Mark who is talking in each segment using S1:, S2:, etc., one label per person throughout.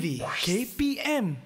S1: KPM.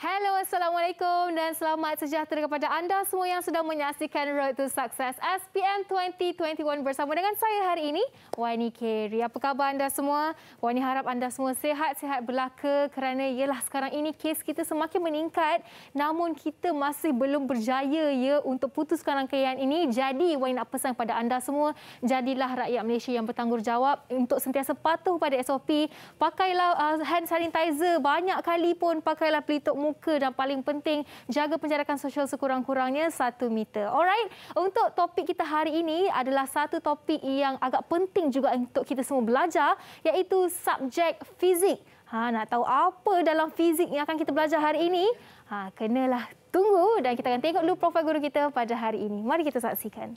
S2: Hello, Assalamualaikum dan selamat sejahtera kepada anda semua yang sedang menyaksikan Road to Success SPM 2021 bersama dengan saya hari ini, Wani Keri. Apa khabar anda semua? Wani harap anda semua sehat-sehat belaka kerana ialah sekarang ini kes kita semakin meningkat namun kita masih belum berjaya ya untuk putuskan rangkaian ini. Jadi, Wani nak pesan kepada anda semua, jadilah rakyat Malaysia yang bertanggungjawab untuk sentiasa patuh pada SOP. Pakailah uh, hand sanitizer banyak kali pun, pakailah pelitup muka muka dan paling penting jaga penjarakan sosial sekurang-kurangnya satu meter. Alright, untuk topik kita hari ini adalah satu topik yang agak penting juga untuk kita semua belajar iaitu subjek fizik. Ha, nak tahu apa dalam fizik yang akan kita belajar hari ini? Ha, kenalah tunggu dan kita akan tengok dulu profil guru kita pada hari ini. Mari kita saksikan.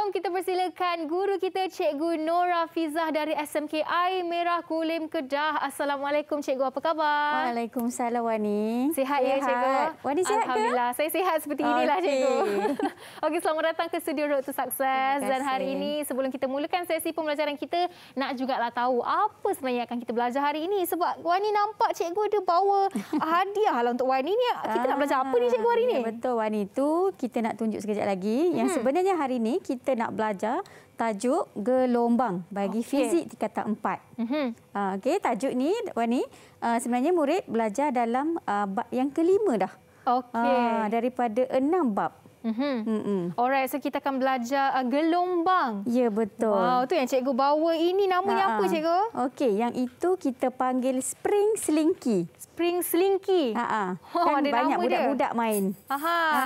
S2: Jom kita persilakan guru kita Cikgu Nora Fizah dari SMK Air Merah Kulim Kedah. Assalamualaikum Cikgu, apa khabar? Waalaikumsalam Wani. Sihat, sihat. ya Cikgu? Wani sihat ke? Alhamdulillah, saya sihat seperti inilah Cikgu. Okey, selamat datang ke Studio Road to Success. Dan hari ini sebelum kita mulakan sesi pembelajaran kita, nak juga lah tahu apa sebenarnya akan kita belajar hari ini. Sebab Wani nampak Cikgu ada bawa hadiah lah untuk Wani ni. Kita ah, nak belajar apa ni Cikgu hari ah, ini? Ya
S3: betul Wani, tu kita nak tunjuk sekejap lagi. Yang hmm. sebenarnya hari ini kita kita nak belajar tajuk gelombang bagi okay. fizik tingkatan 4. Mm-hmm. Ah, okey, tajuk ni Wan ni ah, sebenarnya murid belajar dalam ah, bab yang kelima dah. Okey. Uh, daripada enam bab. Mm-hmm. Mm-hmm.
S2: Alright, so kita akan belajar uh, gelombang. Ya, betul. Wow, tu yang cikgu bawa ini nama ha apa cikgu? Okey, yang itu kita panggil spring slinky. Spring slinky? Ha-ha. Oh, kan ada banyak budak-budak main. Aha. Ha,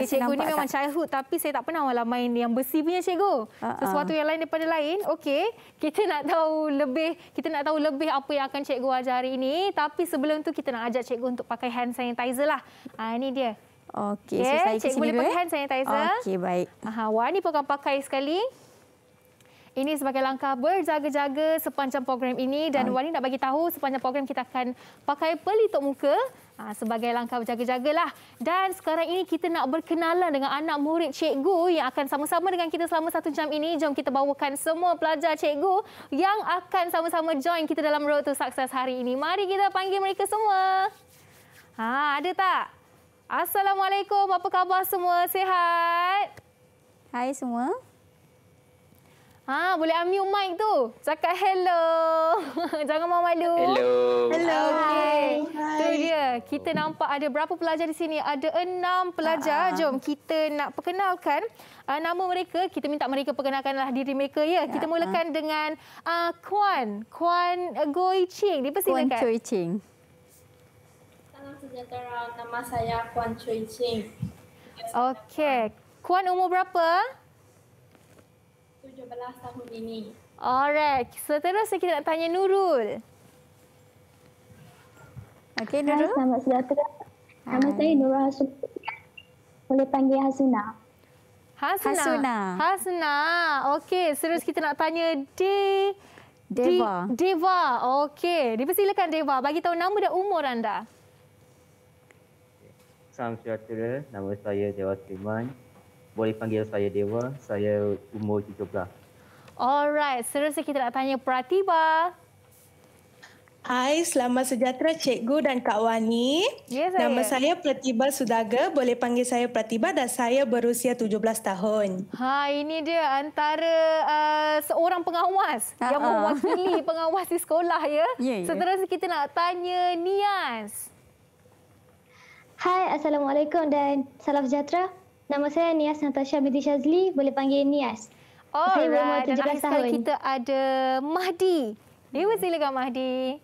S2: ya, cikgu ni memang childhood tapi saya tak pernah malah main yang besi punya cikgu. Ha-ha. Sesuatu yang lain daripada lain. Okey, kita nak tahu lebih, kita nak tahu lebih apa yang akan cikgu ajar hari ini. Tapi sebelum tu kita nak ajak cikgu untuk pakai hand sanitizer lah. Ha, ini dia. Okey, okay. so saya cikgu boleh pakai hand sanitizer. Okey, baik. Aha, Wani pun akan pakai sekali. Ini sebagai langkah berjaga-jaga sepanjang program ini dan Wani nak bagi tahu sepanjang program kita akan pakai pelitup muka ha, sebagai langkah berjaga jaga lah. Dan sekarang ini kita nak berkenalan dengan anak murid cikgu yang akan sama-sama dengan kita selama satu jam ini. Jom kita bawakan semua pelajar cikgu yang akan sama-sama join kita dalam Road to Success hari ini. Mari kita panggil mereka semua. Ha, ada tak? Assalamualaikum. Apa khabar semua? Sehat? Hai semua. Ha, boleh ambil mic tu. Cakap hello. Jangan malu. Hello. Hello. Ah, okay. Tu dia. Kita nampak ada berapa pelajar di sini? Ada enam pelajar. Ah. Jom kita nak perkenalkan uh, nama mereka. Kita minta mereka perkenalkanlah diri mereka. Ya, ya kita mulakan dengan uh, Kwan. Kwan Goi Ching. Dipersilakan. Kwan Choi Ching
S4: sejahtera. Nama saya Kuan Chui Ching.
S2: Okey. Kuan umur berapa?
S4: 17 tahun ini.
S2: Alright. Seterusnya kita nak tanya Nurul. Okey, Nurul. Hai, selamat sejahtera.
S4: Nama saya Nurul Hasuna. Boleh panggil Hasuna.
S2: Hasuna. Hasuna. Hasuna. Okey, terus kita nak tanya di Deva. Deva. Okey, dipersilakan Deva bagi tahu nama dan umur anda. Uh, Salam sejahtera. Nama saya Dewa Sriman. Boleh panggil saya Dewa. Saya umur 17. Alright, seterusnya kita nak tanya Pratiba. Hai, selamat sejahtera cikgu dan Kak Wani. Yes,
S4: ya, Nama saya. saya Pratiba Sudaga. Boleh panggil saya Pratiba dan saya berusia 17 tahun.
S2: Ha, ini dia antara uh, seorang pengawas Ha-ha. yang mewakili pengawas di sekolah ya. Yeah, yeah. Seterusnya kita nak tanya Nias. Hai, Assalamualaikum dan salam sejahtera. Nama saya Nias Natasha Binti Shazli. Boleh panggil Nias. Oh, saya right. Dan akhir sekali kita ada Mahdi. Dewa hmm. silakan Mahdi.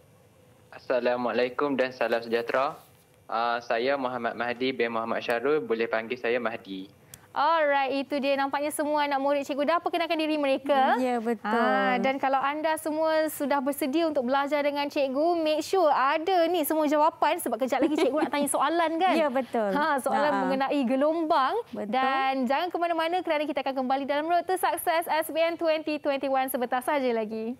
S4: Assalamualaikum dan salam sejahtera. Uh, saya Muhammad Mahdi bin Muhammad Syarul. Boleh panggil saya Mahdi.
S2: Alright, itu dia nampaknya semua anak murid cikgu dah perkenalkan diri mereka. Ya, betul. Ha, dan kalau anda semua sudah bersedia untuk belajar dengan cikgu, make sure ada ni semua jawapan sebab kejap lagi cikgu nak tanya soalan kan? Ya, betul. Ha, soalan Ha-ha. mengenai gelombang. Betul. Dan jangan ke mana-mana kerana kita akan kembali dalam road to success SBN 2021 sebentar saja lagi.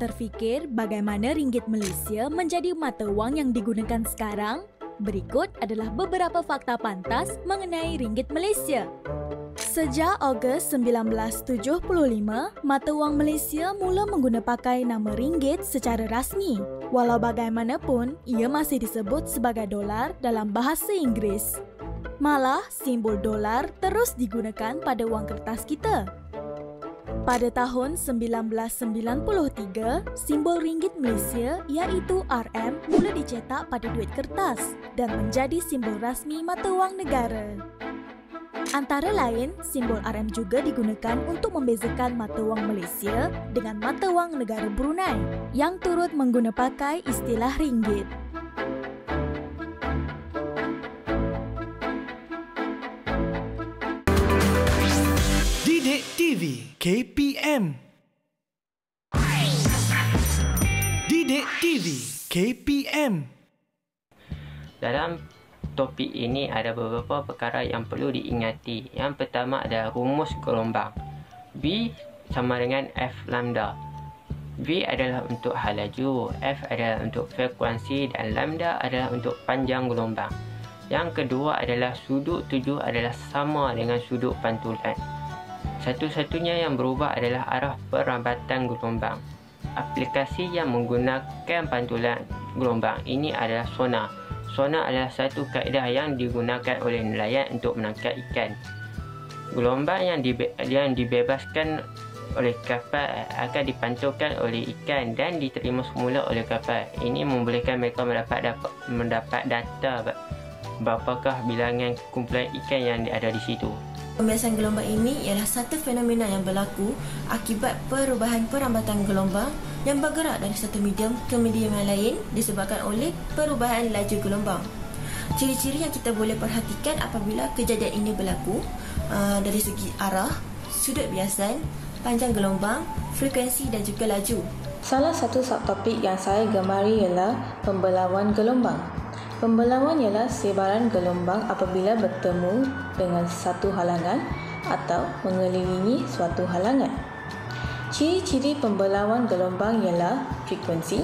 S4: terfikir bagaimana ringgit Malaysia menjadi mata wang yang digunakan sekarang? Berikut adalah beberapa fakta pantas mengenai ringgit Malaysia. Sejak Ogos 1975, mata wang Malaysia mula menggunakan pakai nama ringgit secara rasmi. Walau bagaimanapun, ia masih disebut sebagai dolar dalam bahasa Inggeris. Malah, simbol dolar terus digunakan pada wang kertas kita, pada tahun 1993, simbol ringgit Malaysia iaitu RM mula dicetak pada duit kertas dan menjadi simbol rasmi mata wang negara. Antara lain, simbol RM juga digunakan untuk membezakan mata wang Malaysia dengan mata wang negara Brunei yang turut menggunakan istilah ringgit.
S1: Update TV KPM Didik TV KPM
S5: Dalam topik ini ada beberapa perkara yang
S4: perlu diingati Yang pertama adalah rumus gelombang V sama dengan F lambda V adalah untuk hal laju F adalah untuk frekuensi
S5: Dan lambda adalah untuk panjang gelombang Yang kedua adalah sudut tujuh adalah sama dengan sudut pantulan satu-satunya yang berubah adalah arah
S3: perambatan gelombang. Aplikasi yang menggunakan pantulan gelombang ini adalah sonar. Sonar adalah satu kaedah yang digunakan oleh nelayan untuk menangkap ikan. Gelombang yang, dibe- yang dibebaskan oleh kapal akan dipantulkan oleh ikan dan diterima semula oleh kapal. Ini membolehkan mereka mendapat, dap- mendapat data berapakah bilangan kumpulan ikan yang ada di situ.
S4: Pembiasan gelombang ini ialah satu fenomena yang berlaku akibat perubahan perambatan gelombang yang bergerak dari satu medium ke medium yang lain disebabkan oleh perubahan laju gelombang. Ciri-ciri yang kita boleh perhatikan apabila kejadian ini berlaku uh, dari segi arah, sudut biasan, panjang gelombang, frekuensi dan juga laju. Salah satu subtopik yang saya gemari ialah pembelawan gelombang. Pembelangan ialah sebaran gelombang apabila bertemu dengan satu halangan atau mengelilingi suatu halangan. Ciri-ciri pembelawan gelombang ialah frekuensi,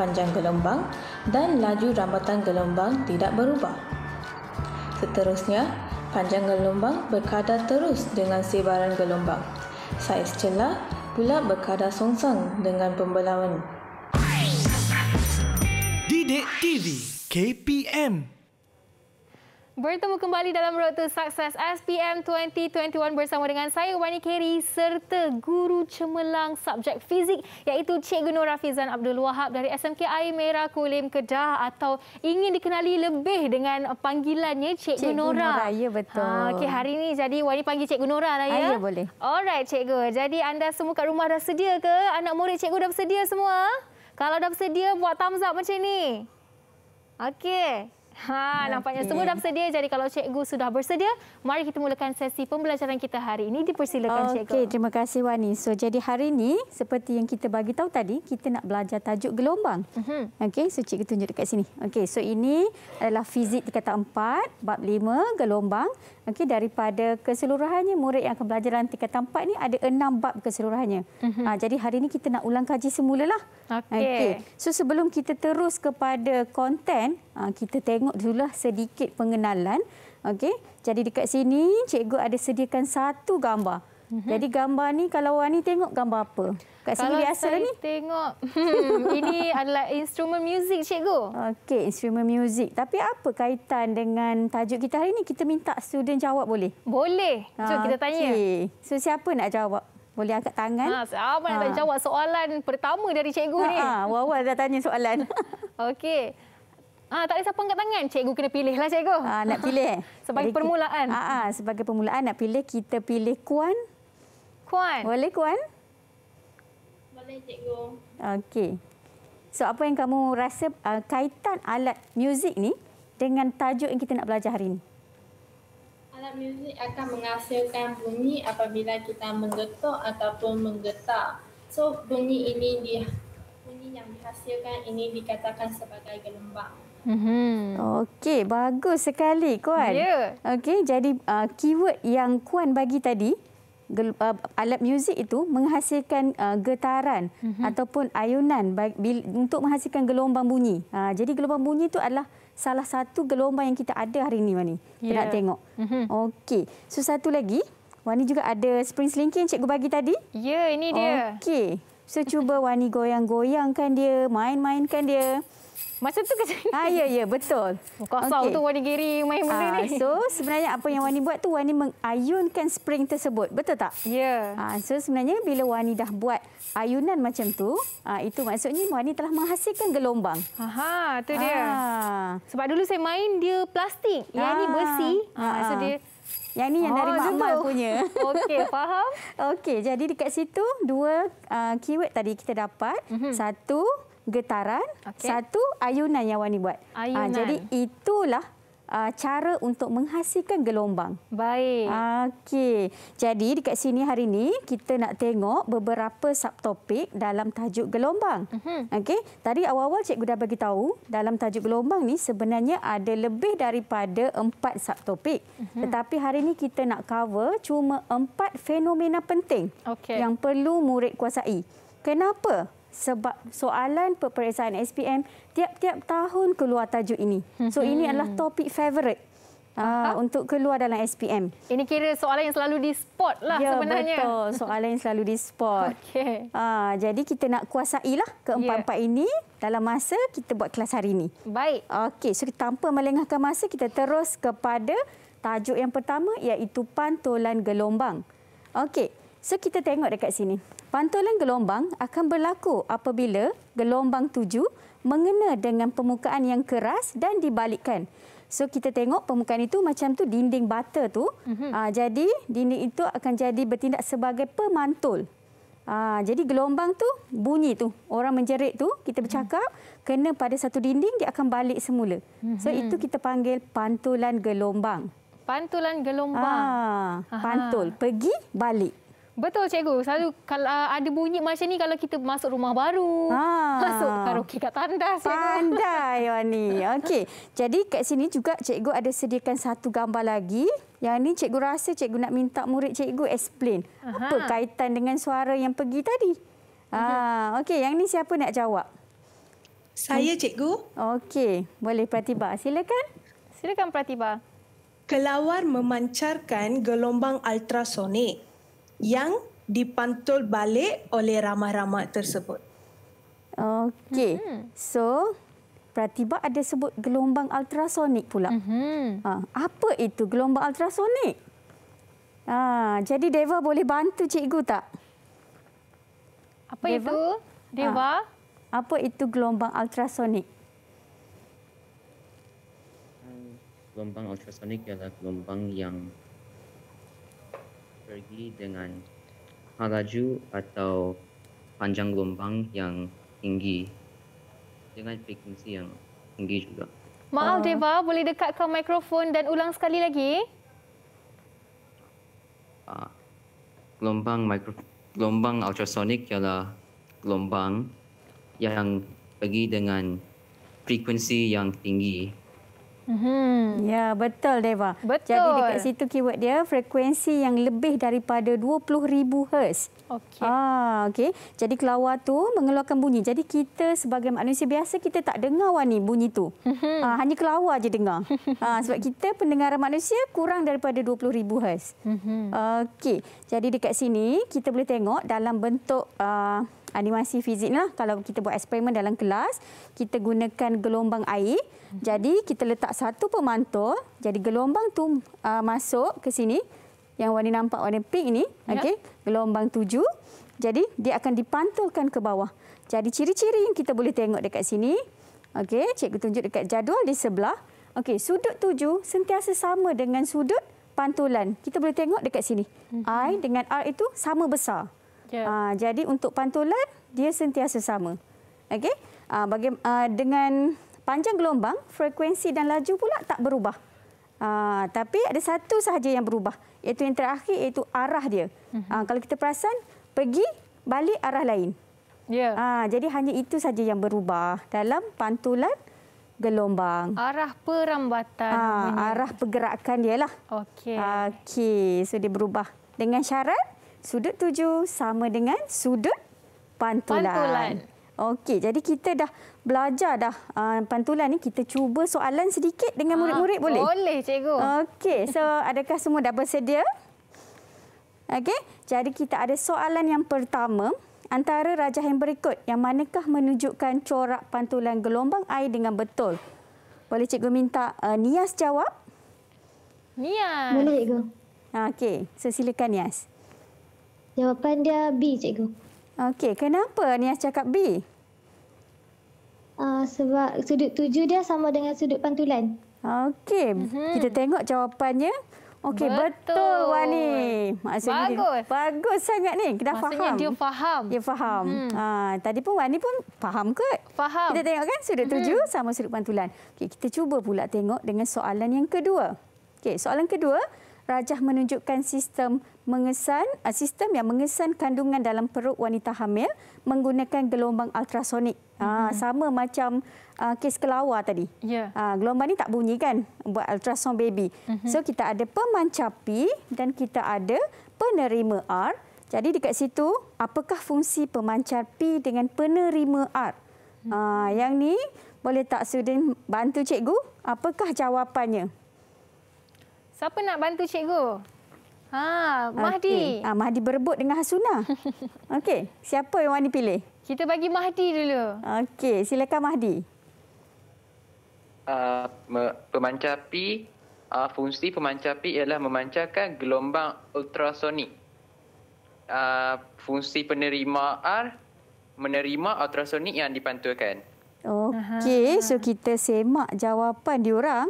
S4: panjang gelombang dan laju rambatan gelombang tidak berubah. Seterusnya, panjang gelombang berkadar terus dengan sebaran gelombang. Saiz celah pula
S2: berkadar songsang dengan pembelawan. Didik
S1: TV KPM.
S2: Bertemu kembali dalam Road to Success SPM 2021 bersama dengan saya Wani Keri serta guru cemerlang subjek fizik iaitu Cik Nur Rafizan Abdul Wahab dari SMK Air Merah Kulim Kedah atau ingin dikenali lebih dengan panggilannya Cik Cikgu Nora. Cikgu ya betul. Ha, okay, hari ini jadi Wani panggil Cik Nora lah ya. Ah, ya boleh. Alright Cikgu, jadi anda semua kat rumah dah sedia ke? Anak murid Cik Cikgu dah bersedia semua? Kalau dah bersedia buat thumbs up macam ni. Okey. Ha, nampaknya okay. semua dah bersedia. Jadi kalau cikgu sudah bersedia, mari kita mulakan sesi pembelajaran kita hari ini. Dipersilakan okay, cikgu. Okey,
S3: terima kasih Wani. So, jadi hari ini seperti yang kita bagi tahu tadi, kita nak belajar tajuk gelombang. Uh mhm. -huh. Okey, so cikgu tunjuk dekat sini. Okey, so ini adalah fizik tingkatan 4, bab 5, gelombang. Okey daripada keseluruhannya murid yang akan belajar dalam tingkatan ni ada enam bab keseluruhannya. Mm -hmm. ha, jadi hari ini kita nak ulang kaji semulalah. Okey. Okay. So sebelum kita terus kepada konten, ha, kita tengok dululah sedikit pengenalan. Okey. Jadi dekat sini cikgu ada sediakan satu gambar. -hmm. Jadi gambar ni kalau Ani tengok gambar apa? Kat sini kalau biasa ni.
S2: Tengok. Hmm, ini adalah instrumen muzik cikgu.
S3: Okey, instrumen muzik. Tapi apa kaitan dengan tajuk kita hari ni? Kita minta student jawab boleh? Boleh. Jom okay. kita tanya. Okey. So siapa nak jawab? Boleh angkat tangan. Ha, siapa nak ha. jawab
S2: soalan pertama dari cikgu ha, ni? Ha, ha awal dah tanya soalan. Okey. Ah, tak ada siapa angkat tangan. Cikgu kena pilih lah cikgu. Ah, nak pilih. sebagai Jadi, permulaan. Ah,
S3: ah, sebagai permulaan nak pilih kita pilih Kuan Kuan. Boleh Kuan?
S2: Boleh cikgu.
S3: Okey. So apa yang kamu rasa uh, kaitan alat muzik ni dengan tajuk yang kita nak belajar hari ini?
S2: Alat
S5: muzik akan menghasilkan bunyi apabila kita menggetuk ataupun menggetar. So bunyi ini di
S4: bunyi yang dihasilkan ini dikatakan sebagai gelombang.
S3: Mhm. Okey, bagus sekali kuan. Ya. Yeah. Okey, jadi uh, keyword yang kuan bagi tadi Uh, alat muzik itu menghasilkan uh, getaran mm -hmm. ataupun ayunan untuk menghasilkan gelombang bunyi. Uh, jadi gelombang bunyi itu adalah salah satu gelombang yang kita ada hari ini, Wani. Yeah. Nak tengok. Mm -hmm. Okey. So satu lagi, Wani juga ada spring slinking cikgu bagi tadi. Ya, yeah, ini dia. Okey. So cuba Wani goyang-goyangkan dia, main-mainkan dia. Masa tu kecil. Ha, ya, ya, betul. Kosong okay. tu Wani
S2: Giri main benda ha, ni. So, sebenarnya apa yang Wani
S3: buat tu, Wani mengayunkan spring tersebut. Betul tak? Ya. Yeah. Ha, so, sebenarnya bila Wani dah buat ayunan macam tu, ha, itu maksudnya Wani telah menghasilkan gelombang.
S2: Aha, tu dia. Ha. Sebab dulu saya main, dia plastik. Yang ha. ni besi. Ha, ha. So, dia...
S3: Yang ini yang oh, dari Mak Mal punya. Okey, faham. Okey, jadi dekat situ, dua uh, keyword tadi kita dapat. Mm-hmm. Satu, getaran, okay. satu ayunan yang Wani buat. Ah, ayunan. Ha, jadi itulah uh, cara untuk menghasilkan gelombang. Baik. Okey. Jadi dekat sini hari ini kita nak tengok beberapa subtopik dalam tajuk gelombang. Uh mhm. -huh. Okey. Tadi awal-awal cikgu dah bagi tahu dalam tajuk gelombang ni sebenarnya ada lebih daripada empat subtopik. Uh mhm. -huh. Tetapi hari ini kita nak cover cuma empat fenomena penting okay. yang perlu murid kuasai. Kenapa? sebab soalan peperiksaan SPM tiap-tiap tahun keluar tajuk ini. So ini mhm. adalah topik favorite. Uh, untuk keluar dalam SPM.
S2: Ini kira soalan yang selalu di spot lah ya, sebenarnya. Ya betul,
S3: soalan yang selalu di spot. Okey. Uh, ah, jadi kita nak kuasai lah keempat-empat yeah. ini dalam masa kita buat kelas hari ini. Baik. Okey, so tanpa melengahkan masa kita terus kepada tajuk yang pertama iaitu pantulan gelombang. Okey. So kita tengok dekat sini. Pantulan gelombang akan berlaku apabila gelombang tuju mengena dengan permukaan yang keras dan dibalikkan. So kita tengok permukaan itu macam tu dinding bata tu. Mm -hmm. jadi dinding itu akan jadi bertindak sebagai pemantul. Uh, jadi gelombang tu bunyi tu, orang menjerit tu, kita bercakap mm -hmm. kena pada satu dinding dia akan balik semula. Mm -hmm. So mhm. itu kita panggil pantulan gelombang. Pantulan gelombang. Ah, pantul,
S2: pergi, balik. Betul cikgu. Selalu kalau ah, ada bunyi macam ni kalau kita masuk rumah baru. Ha. Masuk karaoke kat tandas cikgu. Pandai
S3: awak ni. Okey. Jadi kat sini juga cikgu ada sediakan satu gambar lagi. Yang ni cikgu rasa cikgu nak minta murid cikgu explain. Aha. Apa kaitan dengan suara yang pergi tadi? Ha. Okey. Yang ni siapa nak jawab? Saya cikgu. Okey. Boleh Pratiba. Silakan.
S2: Silakan Pratiba. Kelawar memancarkan
S4: gelombang ultrasonik yang dipantul balik oleh ramah-ramah tersebut.
S3: Okey. Hmm. So, Pratiba ada sebut gelombang ultrasonik pula. Uh-huh. Apa itu gelombang ultrasonik? Ah, ha, jadi Deva boleh bantu cikgu tak? Apa Deva? itu? Deva? Ah, apa itu gelombang ultrasonik?
S4: Hmm, gelombang ultrasonik ialah gelombang yang
S5: pergi dengan
S1: halaju atau panjang gelombang yang tinggi dengan frekuensi yang
S2: tinggi juga. Maaf ah. Deva, uh. boleh dekatkan mikrofon dan ulang sekali lagi? Uh, gelombang mikro gelombang ultrasonik ialah gelombang yang pergi dengan frekuensi
S1: yang tinggi.
S3: Mm-hmm. Ya, betul Deva. Betul. Jadi dekat situ keyword dia frekuensi yang lebih daripada 20,000 Hz. Okey. Ah, okey. Jadi kelawar tu mengeluarkan bunyi. Jadi kita sebagai manusia biasa kita tak dengar wani bunyi tu. Mm-hmm. Ah, hanya kelawar aja dengar. ah, sebab kita pendengaran manusia kurang daripada 20,000 Hz. Mm-hmm. Okey. Jadi dekat sini kita boleh tengok dalam bentuk uh, animasi fizik lah. Kalau kita buat eksperimen dalam kelas, kita gunakan gelombang air. Mhm. Jadi kita letak satu pemantul. Jadi gelombang tu uh, masuk ke sini. Yang warna nampak warna pink ini. Ya. Okay. Gelombang tujuh. Jadi dia akan dipantulkan ke bawah. Jadi ciri-ciri yang kita boleh tengok dekat sini. Okey, cikgu tunjuk dekat jadual di sebelah. Okey, sudut tujuh sentiasa sama dengan sudut pantulan. Kita boleh tengok dekat sini. Mm -hmm. I dengan R itu sama besar. Yeah. Ya. Uh, jadi untuk pantulan dia sentiasa sama. Okey. Uh, bagi uh, dengan panjang gelombang, frekuensi dan laju pula tak berubah. Uh, tapi ada satu sahaja yang berubah, iaitu yang terakhir iaitu arah dia. Uh, kalau kita perasan, pergi balik arah lain. Yeah. Ya. Uh, jadi hanya itu sahaja yang berubah dalam pantulan gelombang. Arah perambatan. Uh, arah pergerakan dia lah. Okey. Okey, so dia berubah dengan syarat sudut tujuh sama dengan sudut pantulan. pantulan. Okey, jadi kita dah belajar dah uh, pantulan ni. Kita cuba soalan sedikit dengan ah, murid-murid boleh? Boleh, cikgu. Okey, so adakah semua dah bersedia? Okey, jadi kita ada soalan yang pertama. Antara rajah yang berikut, yang manakah menunjukkan corak pantulan gelombang air dengan betul? Boleh cikgu minta uh, Nias jawab?
S2: Nias. Boleh, cikgu.
S3: Okey, so silakan Nias. Jawapan dia B, cikgu. Okey, kenapa Nias cakap B? Uh, sebab sudut tujuh dia sama dengan sudut pantulan. Okey, mm -hmm. kita tengok jawapannya. Okey, betul. betul Wani. Maksudnya Bagus. Dia, bagus sangat ni. Kita Maksudnya faham. Maksudnya dia faham. Dia faham. Hmm. Ha, tadi pun Wani pun faham kot. Faham. Kita tengok kan sudut tujuh hmm. sama sudut pantulan. Okey, kita cuba pula tengok dengan soalan yang kedua. Okey, soalan kedua. Okey. Rajah menunjukkan sistem mengesan, eh, sistem yang mengesan kandungan dalam perut wanita hamil menggunakan gelombang ultrasonik. Ha, sama macam ah, kes kelawar tadi. Yeah. Ya. gelombang ni tak bunyi kan buat ultrasound baby. Mm-hmm. So kita ada pemancapi dan kita ada penerima R. Jadi dekat situ apakah fungsi pemancapi dengan penerima R? Mm-hmm. yang ni boleh tak student bantu cikgu? Apakah jawapannya?
S2: Siapa nak bantu cikgu? Ha, Mahdi. Okay.
S3: Ha, ah, Mahdi berebut dengan Hasuna. Okey, siapa yang Wani pilih? Kita bagi Mahdi dulu. Okey, silakan Mahdi.
S4: Uh, pemancar P, uh, fungsi pemancar P ialah memancarkan gelombang ultrasonik. Uh, fungsi penerima R, menerima ultrasonik yang dipantulkan.
S3: Okey, so kita semak jawapan diorang.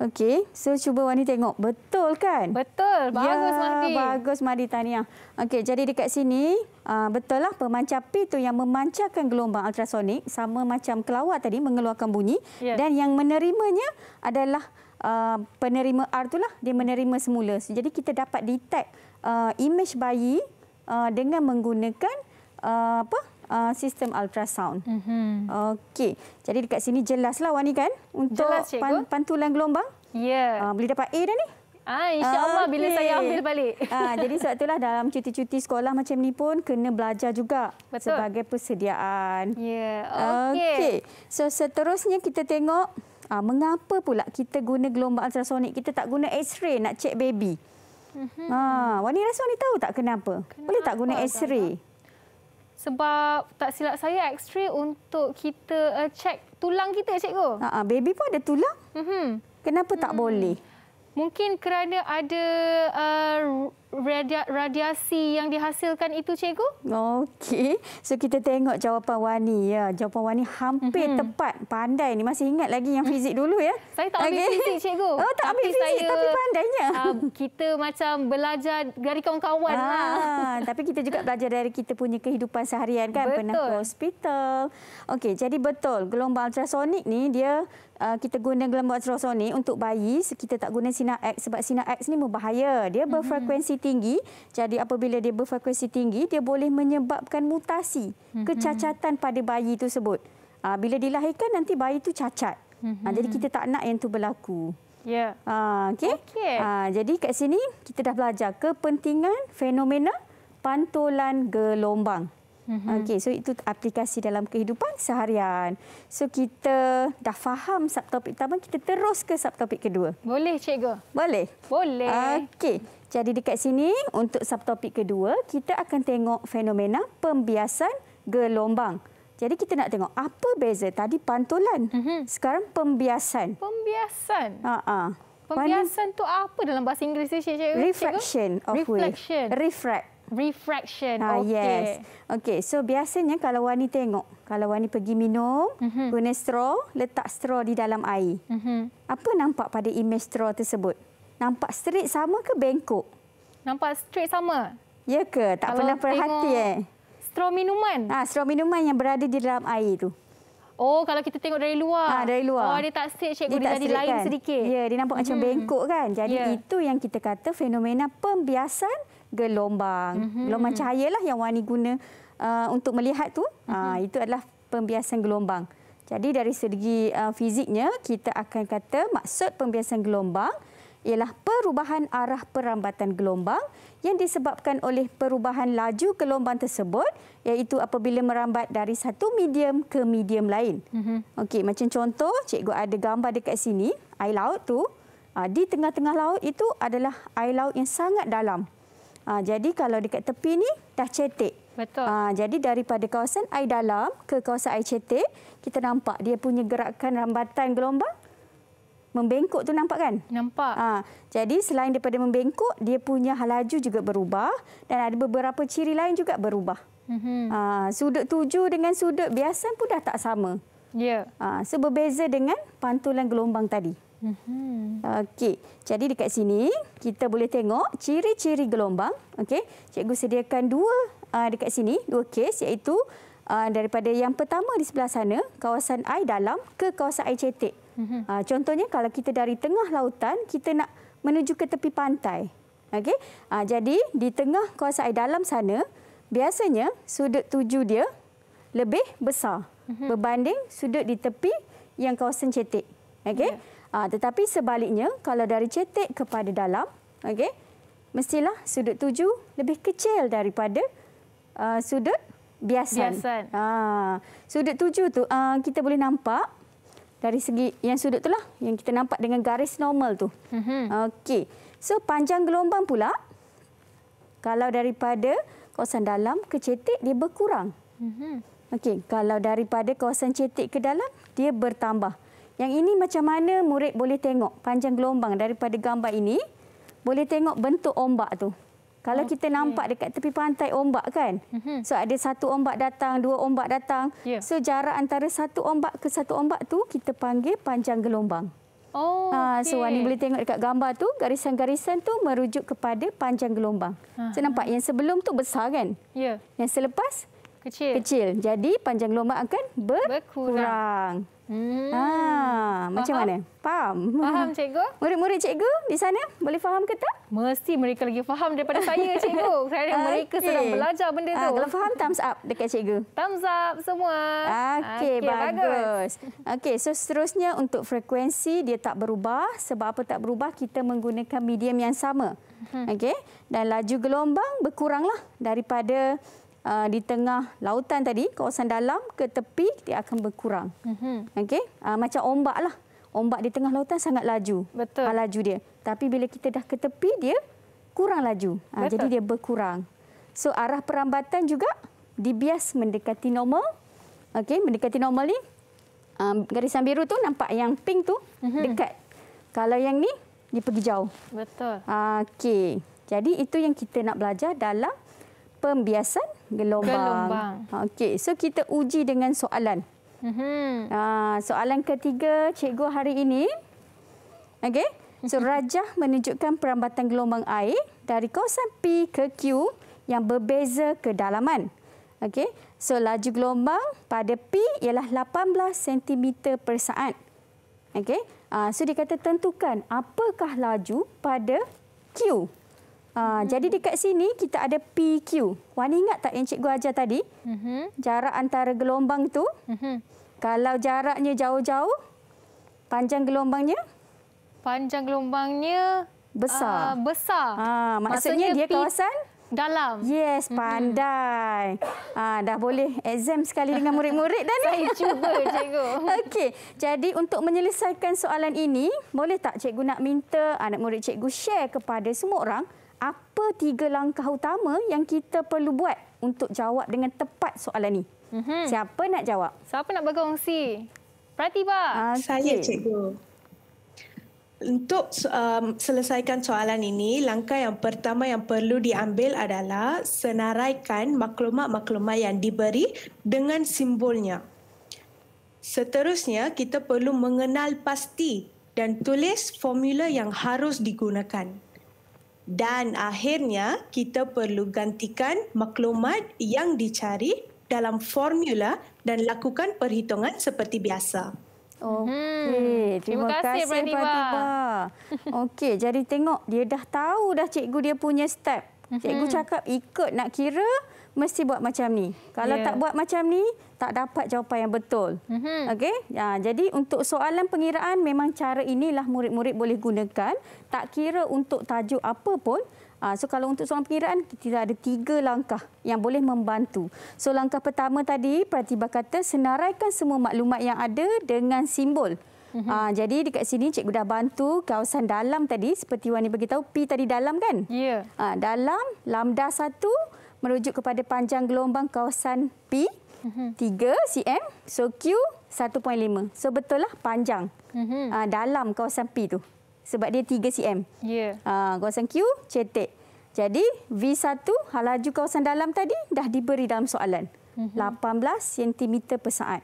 S3: Okey, so cuba Wani tengok. Betul kan? Betul. Bagus, ya, Mahdi. Bagus, Mahdi Tania. Okey, jadi dekat sini, uh, betul lah pemancar P itu yang memancarkan gelombang ultrasonik sama macam kelawar tadi mengeluarkan bunyi. Ya. Dan yang menerimanya adalah uh, penerima R lah Dia menerima semula. So, jadi kita dapat detect uh, imej bayi uh, dengan menggunakan uh, apa? uh, sistem ultrasound. Mm -hmm. Okey. Jadi dekat sini jelaslah Wani kan untuk Jelas, pan pantulan gelombang? Ya. Yeah. Uh, boleh dapat A dah ni?
S2: Ah, InsyaAllah
S3: okay. bila saya ambil balik. Ah, jadi sebab itulah dalam cuti-cuti sekolah macam ni pun kena belajar juga Betul. sebagai persediaan. Ya,
S1: yeah. okey. Okay.
S3: So seterusnya kita tengok ah, mengapa pula kita guna gelombang ultrasonik, kita tak guna X-ray nak cek baby. Mm -hmm. ah, Wani rasa tahu tak kenapa? kenapa Boleh tak guna X-ray?
S2: Sebab tak silap saya X-ray untuk kita uh, check tulang kita, eh, cikgu. Ah, uh baby pun ada tulang. Mm -hmm. Kenapa tak mm -hmm. boleh? Mungkin kerana ada uh, radia- radiasi yang dihasilkan itu cikgu? Okey. So
S3: kita tengok jawapan Wani ya. Jawapan Wani hampir
S2: mm-hmm. tepat. Pandai ni masih
S3: ingat lagi yang fizik dulu ya. Saya tak ambil okay. fizik cikgu. Oh tak ambil tapi fizik saya, tapi pandainya. Uh, kita macam belajar dari kawan-kawan ah, lah. tapi kita juga belajar dari kita punya kehidupan seharian kan. Betul. Pernah ke hospital. Okey jadi betul gelombang ultrasonik ni dia Uh, kita guna gelombang ultrasonik untuk bayi kita tak guna sinar X sebab sinar X ni berbahaya dia mhm. berfrekuensi tinggi. Jadi apabila dia berfrekuensi tinggi, dia boleh menyebabkan mutasi, mhm. kecacatan pada bayi tersebut. Ha, bila dilahirkan nanti bayi itu cacat. Ha, jadi mhm. kita tak nak yang itu berlaku. Ya. Ha, ah, okay? Okay. Ha, jadi kat sini kita dah belajar kepentingan fenomena pantulan gelombang. Mm-hmm. Okey, so itu aplikasi dalam kehidupan seharian. So kita dah faham subtopik pertama, kita terus ke subtopik kedua.
S2: Boleh, cikgu. Boleh. Boleh.
S3: Okey. Jadi dekat sini untuk subtopik kedua, kita akan tengok fenomena pembiasan gelombang. Jadi kita nak tengok apa beza tadi pantulan. Mm-hmm. Sekarang pembiasan.
S2: Pembiasan. Ha ah. Pembiasan tu apa dalam bahasa Inggeris ni, cikgu? Reflection cikgu? of reflection. Refract refraction. Ah okay. Yes.
S3: Okay, so biasanya kalau wanita tengok, kalau wanita pergi minum, mm -hmm. guna straw, letak straw di dalam air. Mm -hmm. Apa nampak pada image straw tersebut? Nampak straight sama ke bengkok?
S2: Nampak straight sama.
S3: Ya ke? Tak kalau pernah perhati eh.
S2: Straw minuman.
S3: Ah, ha, straw minuman yang berada di dalam air tu.
S2: Oh, kalau kita tengok dari luar. Ha, dari luar. Oh, dia tak straight, Cikgu. Dia, dia jadi lain kan? sedikit. Ya,
S3: dia nampak mm -hmm. macam mhm. bengkok kan. Jadi, yeah. itu yang kita kata fenomena pembiasan gelombang. Mm-hmm. Gelombang mhm. cahaya lah yang Wani guna uh, untuk melihat tu. Mm-hmm. Uh, itu adalah pembiasan gelombang. Jadi dari segi uh, fiziknya kita akan kata maksud pembiasan gelombang ialah perubahan arah perambatan gelombang yang disebabkan oleh perubahan laju gelombang tersebut iaitu apabila merambat dari satu medium ke medium lain. Mm-hmm. Okey macam contoh cikgu ada gambar dekat sini air laut tu ah, di tengah-tengah laut itu adalah air laut yang sangat dalam. Ha, jadi kalau dekat tepi ni dah cetek. Betul. Ha, jadi daripada kawasan air dalam ke kawasan air cetek, kita nampak dia punya gerakan rambatan gelombang membengkok tu nampak kan? Nampak. Ha, jadi selain daripada membengkok, dia punya halaju juga berubah dan ada beberapa ciri lain juga berubah. Mm -hmm. ha, sudut tuju dengan sudut biasa pun dah tak sama. Ya. Yeah. Ha, so dengan pantulan gelombang tadi.
S1: Mm-hmm.
S3: Okey, jadi dekat sini kita boleh tengok ciri-ciri gelombang. Okey, cikgu sediakan dua uh, dekat sini, dua kes iaitu uh, daripada yang pertama di sebelah sana, kawasan air dalam ke kawasan air cetek. Uh, contohnya kalau kita dari tengah lautan, kita nak menuju ke tepi pantai. Okey, uh, jadi di tengah kawasan air dalam sana, biasanya sudut tuju dia lebih besar mm-hmm. berbanding sudut di tepi yang kawasan cetek. Okey. Yeah. Ha, tetapi sebaliknya, kalau dari cetek kepada dalam, okey, mestilah sudut tuju lebih kecil daripada uh, sudut biasan. biasan. Ha, sudut tuju tu uh, kita boleh nampak dari segi yang sudut itulah yang kita nampak dengan garis normal tu. Mm-hmm. Okey, so panjang gelombang pula, kalau daripada kawasan dalam ke cetek dia berkurang. Mm-hmm. Okey, kalau daripada kawasan cetek ke dalam dia bertambah. Yang ini macam mana murid boleh tengok panjang gelombang daripada gambar ini? Boleh tengok bentuk ombak tu. Kalau okay. kita nampak dekat tepi pantai ombak kan? Mm-hmm. So ada satu ombak datang, dua ombak datang. Yeah. So jarak antara satu ombak ke satu ombak tu kita panggil panjang gelombang.
S2: Oh. Ha, ah, okay. so Wani boleh
S3: tengok dekat gambar tu, garisan-garisan tu merujuk kepada panjang gelombang. Uh-huh. So nampak yang sebelum tu besar kan? Yeah. Yang selepas kecil. Kecil. Jadi panjang gelombang akan ber- berkurang. Hmm. Ha, macam mana? Faham? Faham cikgu? Murid-murid cikgu di sana boleh faham ke tak? Mesti
S2: mereka lagi faham daripada saya cikgu. Kerana okay. mereka sedang belajar
S3: benda ha, Kalau faham thumbs up dekat cikgu. Thumbs up semua. Okey okay, bagus. bagus. Okey so seterusnya untuk frekuensi dia tak berubah. Sebab apa tak berubah kita menggunakan medium yang sama. Hmm. Okey dan laju gelombang berkuranglah daripada Uh, di tengah lautan tadi, kawasan dalam ke tepi, dia akan berkurang. Mm-hmm. Okey, uh, macam ombak lah. Ombak di tengah lautan sangat laju. Betul. Ha, laju dia. Tapi bila kita dah ke tepi, dia kurang laju. Ha, jadi dia berkurang. So arah perambatan juga dibias mendekati normal. Okey, mendekati normal ni um, garisan biru tu nampak yang pink tu mm-hmm. dekat. Kalau yang ni dia pergi jauh. Betul. Ah, okey. Jadi itu yang kita nak belajar dalam pembiasan gelombang. gelombang. Okey, so kita uji dengan soalan.
S2: Mm -hmm.
S3: Soalan ketiga cikgu hari ini. Okey, so mm-hmm. rajah menunjukkan perambatan gelombang air dari kawasan P ke Q yang berbeza kedalaman. Okey, so laju gelombang pada P ialah 18 cm per saat. Okey, ah, so dia kata tentukan apakah laju pada Q. Ha, jadi hmm. dekat sini kita ada PQ. Wani ingat tak yang cikgu ajar tadi? Hmm. Jarak antara gelombang tu. Hmm. Kalau jaraknya jauh-jauh,
S2: panjang gelombangnya? Panjang gelombangnya besar. Uh, besar. Ha, maksudnya, maksudnya dia kawasan dalam.
S3: Yes, pandai. Ha, dah boleh exam sekali dengan murid-murid dan saya cuba cikgu. Okey. Jadi untuk menyelesaikan soalan ini, boleh tak cikgu nak minta anak murid cikgu share kepada semua orang? apa tiga langkah utama yang kita perlu buat untuk jawab dengan tepat
S2: soalan ini? Mm-hmm. Siapa nak jawab? Siapa nak berkongsi? Pratiba. Okay. Ah, Saya, cikgu. Untuk um, selesaikan soalan ini, langkah
S4: yang pertama yang perlu diambil adalah senaraikan maklumat-maklumat yang diberi dengan simbolnya. Seterusnya, kita perlu mengenal pasti dan tulis formula yang harus digunakan dan akhirnya kita perlu gantikan maklumat yang dicari dalam formula dan lakukan perhitungan seperti biasa.
S2: Oh. Hmm.
S3: Okey, terima, terima kasih Pratiba. Pratiba. Okey, jadi tengok dia dah tahu dah cikgu dia punya step. Mhm. Cikgu cakap ikut nak kira mesti buat macam ni. Kalau yeah. tak buat macam ni, tak dapat jawapan yang betul. Mm-hmm. Okey? Ya, jadi untuk soalan pengiraan memang cara inilah murid-murid boleh gunakan. Tak kira untuk tajuk apa pun. Ah, so kalau untuk soalan pengiraan, kita ada tiga langkah yang boleh membantu. So langkah pertama tadi, Pratiba kata senaraikan semua maklumat yang ada dengan simbol. Uh, uh-huh. jadi dekat sini cikgu dah bantu kawasan dalam tadi seperti Wani bagi tahu P tadi dalam kan? Ya. Yeah. Uh, dalam lambda 1 merujuk kepada panjang gelombang kawasan P. 3cm. Mm-hmm. So Q 1.5. So betullah panjang. Mm -hmm. Dalam kawasan P tu. Sebab dia 3cm. Yeah. Ya. Kawasan Q cetek. Jadi V1 halaju kawasan dalam tadi dah diberi dalam soalan. Mm -hmm. 18 cm per saat.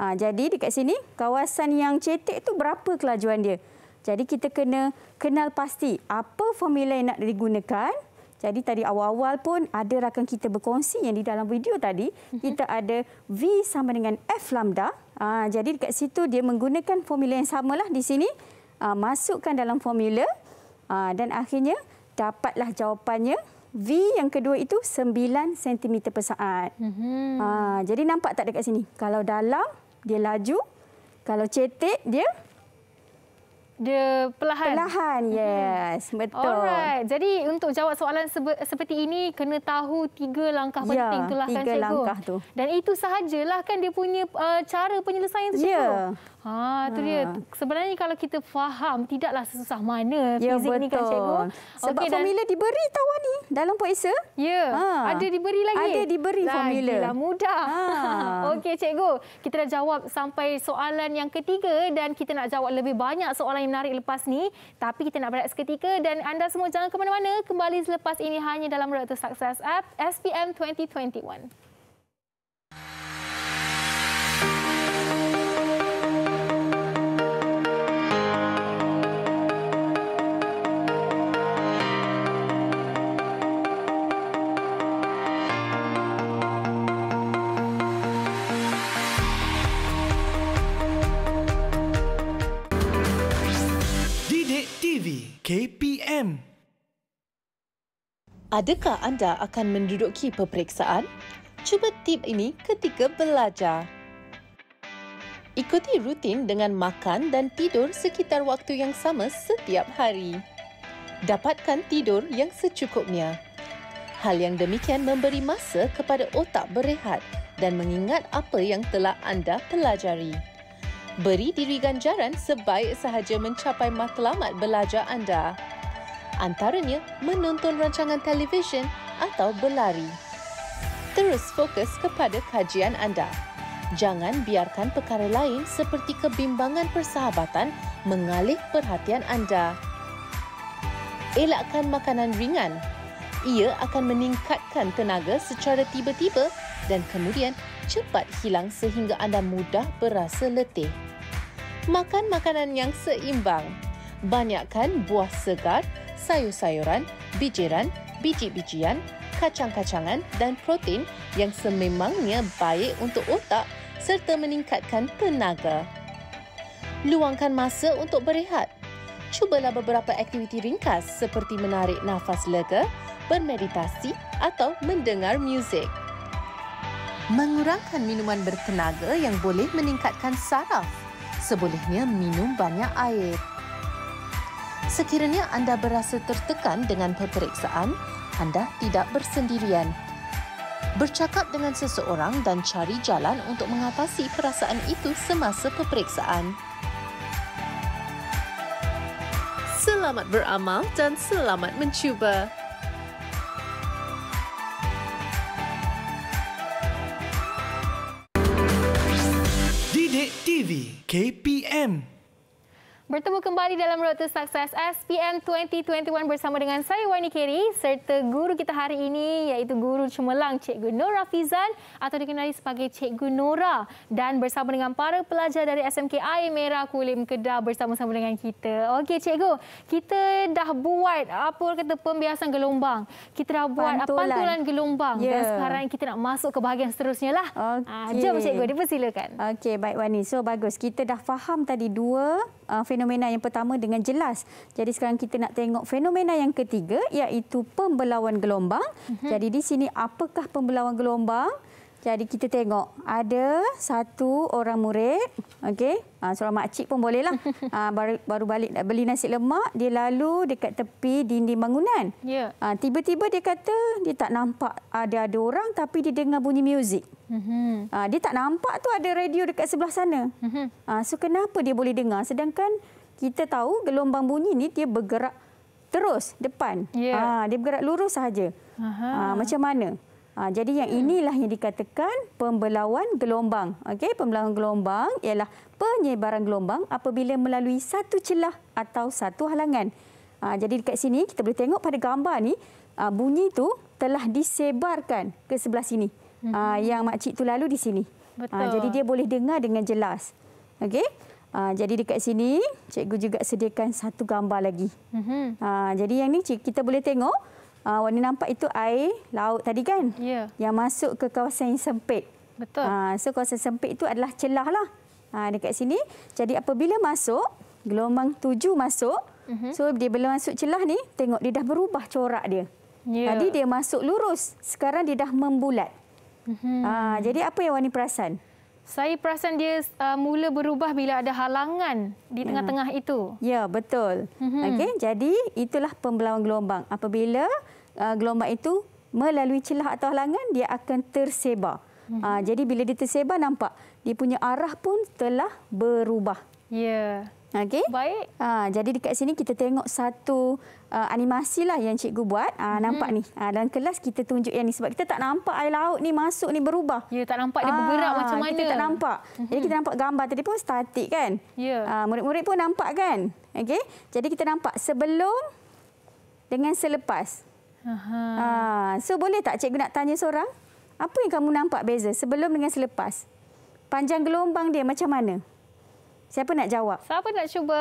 S3: Ah, jadi dekat sini kawasan yang cetek tu berapa kelajuan dia. Jadi kita kena kenal pasti apa formula yang nak digunakan. Jadi tadi awal-awal pun ada rakan kita berkongsi yang di dalam video tadi. Mhm. Kita ada V sama dengan F lambda. Ha, jadi dekat situ dia menggunakan formula yang sama lah di sini. Ha, masukkan dalam formula ha, dan akhirnya dapatlah jawapannya. V yang kedua itu 9 cm per saat. Ha, jadi nampak tak dekat sini? Kalau dalam dia laju, kalau cetek dia
S2: dia perlahan. Perlahan, yes. Mm. Betul. Alright. Jadi untuk jawab soalan sebe seperti ini, kena tahu tiga langkah ya, penting yeah, itulah kan Cikgu. tiga langkah tu. Dan itu sahajalah kan dia punya uh, cara penyelesaian tu Cikgu. Ya. Ha, itu ha. dia. Sebenarnya kalau kita faham, tidaklah sesusah mana Ya fizik betul. ni kan Cikgu. Sebab okay, formula dan... diberi tahu ni dalam puasa. Ya, yeah. ha. ada diberi lagi. Ada diberi lagi formula. lah mudah. Ha. Okey Cikgu, kita dah jawab sampai soalan yang ketiga dan kita nak jawab lebih banyak soalan yang menarik lepas ni. Tapi kita nak berehat seketika dan anda semua jangan ke mana-mana. Kembali selepas ini hanya dalam Road to Success app SPM 2021.
S1: SPM.
S5: Adakah anda akan menduduki peperiksaan? Cuba tip ini ketika belajar. Ikuti rutin dengan makan dan tidur sekitar waktu yang sama setiap hari. Dapatkan tidur yang secukupnya. Hal yang demikian memberi masa kepada otak berehat dan mengingat apa yang telah anda pelajari. Beri diri ganjaran sebaik sahaja mencapai matlamat belajar anda antaranya menonton rancangan televisyen atau berlari. Terus fokus kepada kajian anda. Jangan biarkan perkara lain seperti kebimbangan persahabatan mengalih perhatian anda. Elakkan makanan ringan. Ia akan meningkatkan tenaga secara tiba-tiba dan kemudian cepat hilang sehingga anda mudah berasa letih. Makan makanan yang seimbang. Banyakkan buah segar sayur-sayuran, bijiran, biji-bijian, kacang-kacangan dan protein yang sememangnya baik untuk otak serta meningkatkan tenaga. Luangkan masa untuk berehat. Cubalah beberapa aktiviti ringkas seperti menarik nafas lega, bermeditasi atau mendengar muzik. Mengurangkan minuman bertenaga yang boleh meningkatkan saraf. Sebolehnya minum banyak air. Sekiranya anda berasa tertekan dengan peperiksaan, anda tidak bersendirian. Bercakap dengan seseorang dan cari jalan untuk mengatasi perasaan itu semasa peperiksaan. Selamat beramal dan selamat mencuba.
S1: Didik TV KPM
S2: Bertemu kembali dalam Road to Success SPM 2021 bersama dengan saya Wani Keri serta guru kita hari ini iaitu guru cemerlang Cikgu Nora Fizan atau dikenali sebagai Cikgu Nora dan bersama dengan para pelajar dari SMK Air Merah Kulim Kedah bersama-sama dengan kita. Okey Cikgu, kita dah buat apa kata pembiasan gelombang. Kita dah buat pantulan, pantulan gelombang yeah. dan ya. sekarang kita nak masuk ke bahagian seterusnya lah. Ah, okay. Jom Cikgu, dipersilakan. Okey, baik Wani. So bagus. Kita dah faham tadi dua
S3: uh, fenomena yang pertama dengan jelas. Jadi sekarang kita nak tengok fenomena yang ketiga iaitu pembelawan gelombang. Uh-huh. Jadi di sini apakah pembelawan gelombang? Jadi kita tengok ada satu orang murid, okey, ha, seorang makcik pun bolehlah. Ah ha, baru, baru balik nak beli nasi lemak, dia lalu dekat tepi dinding bangunan. Ya. Yeah. Ha, tiba-tiba dia kata dia tak nampak ada ada orang tapi dia dengar bunyi muzik. Mm -hmm. dia tak nampak tu ada radio dekat sebelah sana. Mm -hmm. so kenapa dia boleh dengar sedangkan kita tahu gelombang bunyi ni dia bergerak terus depan. Yeah. dia bergerak lurus saja.
S2: Aha. macam
S3: mana? Ha, jadi yang hmm. inilah yang dikatakan pembelawan gelombang. Okey, pembelawan gelombang ialah penyebaran gelombang apabila melalui satu celah atau satu halangan. Ha, jadi dekat sini kita boleh tengok pada gambar ni ha, bunyi tu telah disebarkan ke sebelah sini. Ha, hmm. yang makcik tu lalu di sini. Ha, Betul. Ha, jadi dia boleh dengar dengan jelas. Okey. Ha, jadi dekat sini cikgu juga sediakan satu gambar lagi. Hmm. Ha, jadi yang ni kita boleh tengok Uh, ah, warna nampak itu air laut tadi kan? Ya. Yang masuk ke kawasan yang sempit. Betul. Uh, so kawasan sempit itu adalah celah lah uh, dekat sini. Jadi apabila masuk, gelombang tujuh masuk. Uh mhm. -huh. So dia bila masuk celah ni, tengok dia dah berubah corak dia. Ya. Tadi dia masuk lurus. Sekarang dia dah membulat.
S1: Uh -huh. uh, jadi apa
S2: yang Wani perasan? Saya perasan dia uh, mula berubah bila ada halangan
S3: di tengah-tengah hmm. itu.
S2: Ya, betul. Hmm. Okey, jadi itulah pembelahan gelombang.
S3: Apabila uh, gelombang itu melalui celah atau halangan, dia akan tersebar. Hmm. Uh, jadi bila dia tersebar nampak dia punya arah pun telah berubah. Ya. Yeah. Okey. Baik. Ha, jadi dekat sini kita tengok satu uh, animasi lah yang cikgu buat. Ha, hmm. Nampak ni. Ha, dalam kelas kita tunjuk yang ni. Sebab kita tak nampak air laut ni masuk ni berubah. Ya, tak nampak dia bergerak ah, macam mana. Kita tak nampak. Hmm. Jadi kita nampak gambar tadi pun statik kan. Ya. Ha, murid-murid pun nampak kan. Okey. Jadi kita nampak sebelum dengan selepas. Ha, so boleh tak cikgu nak tanya seorang? Apa yang kamu nampak beza sebelum dengan selepas? Panjang gelombang dia macam mana? Siapa nak jawab? Siapa nak cuba?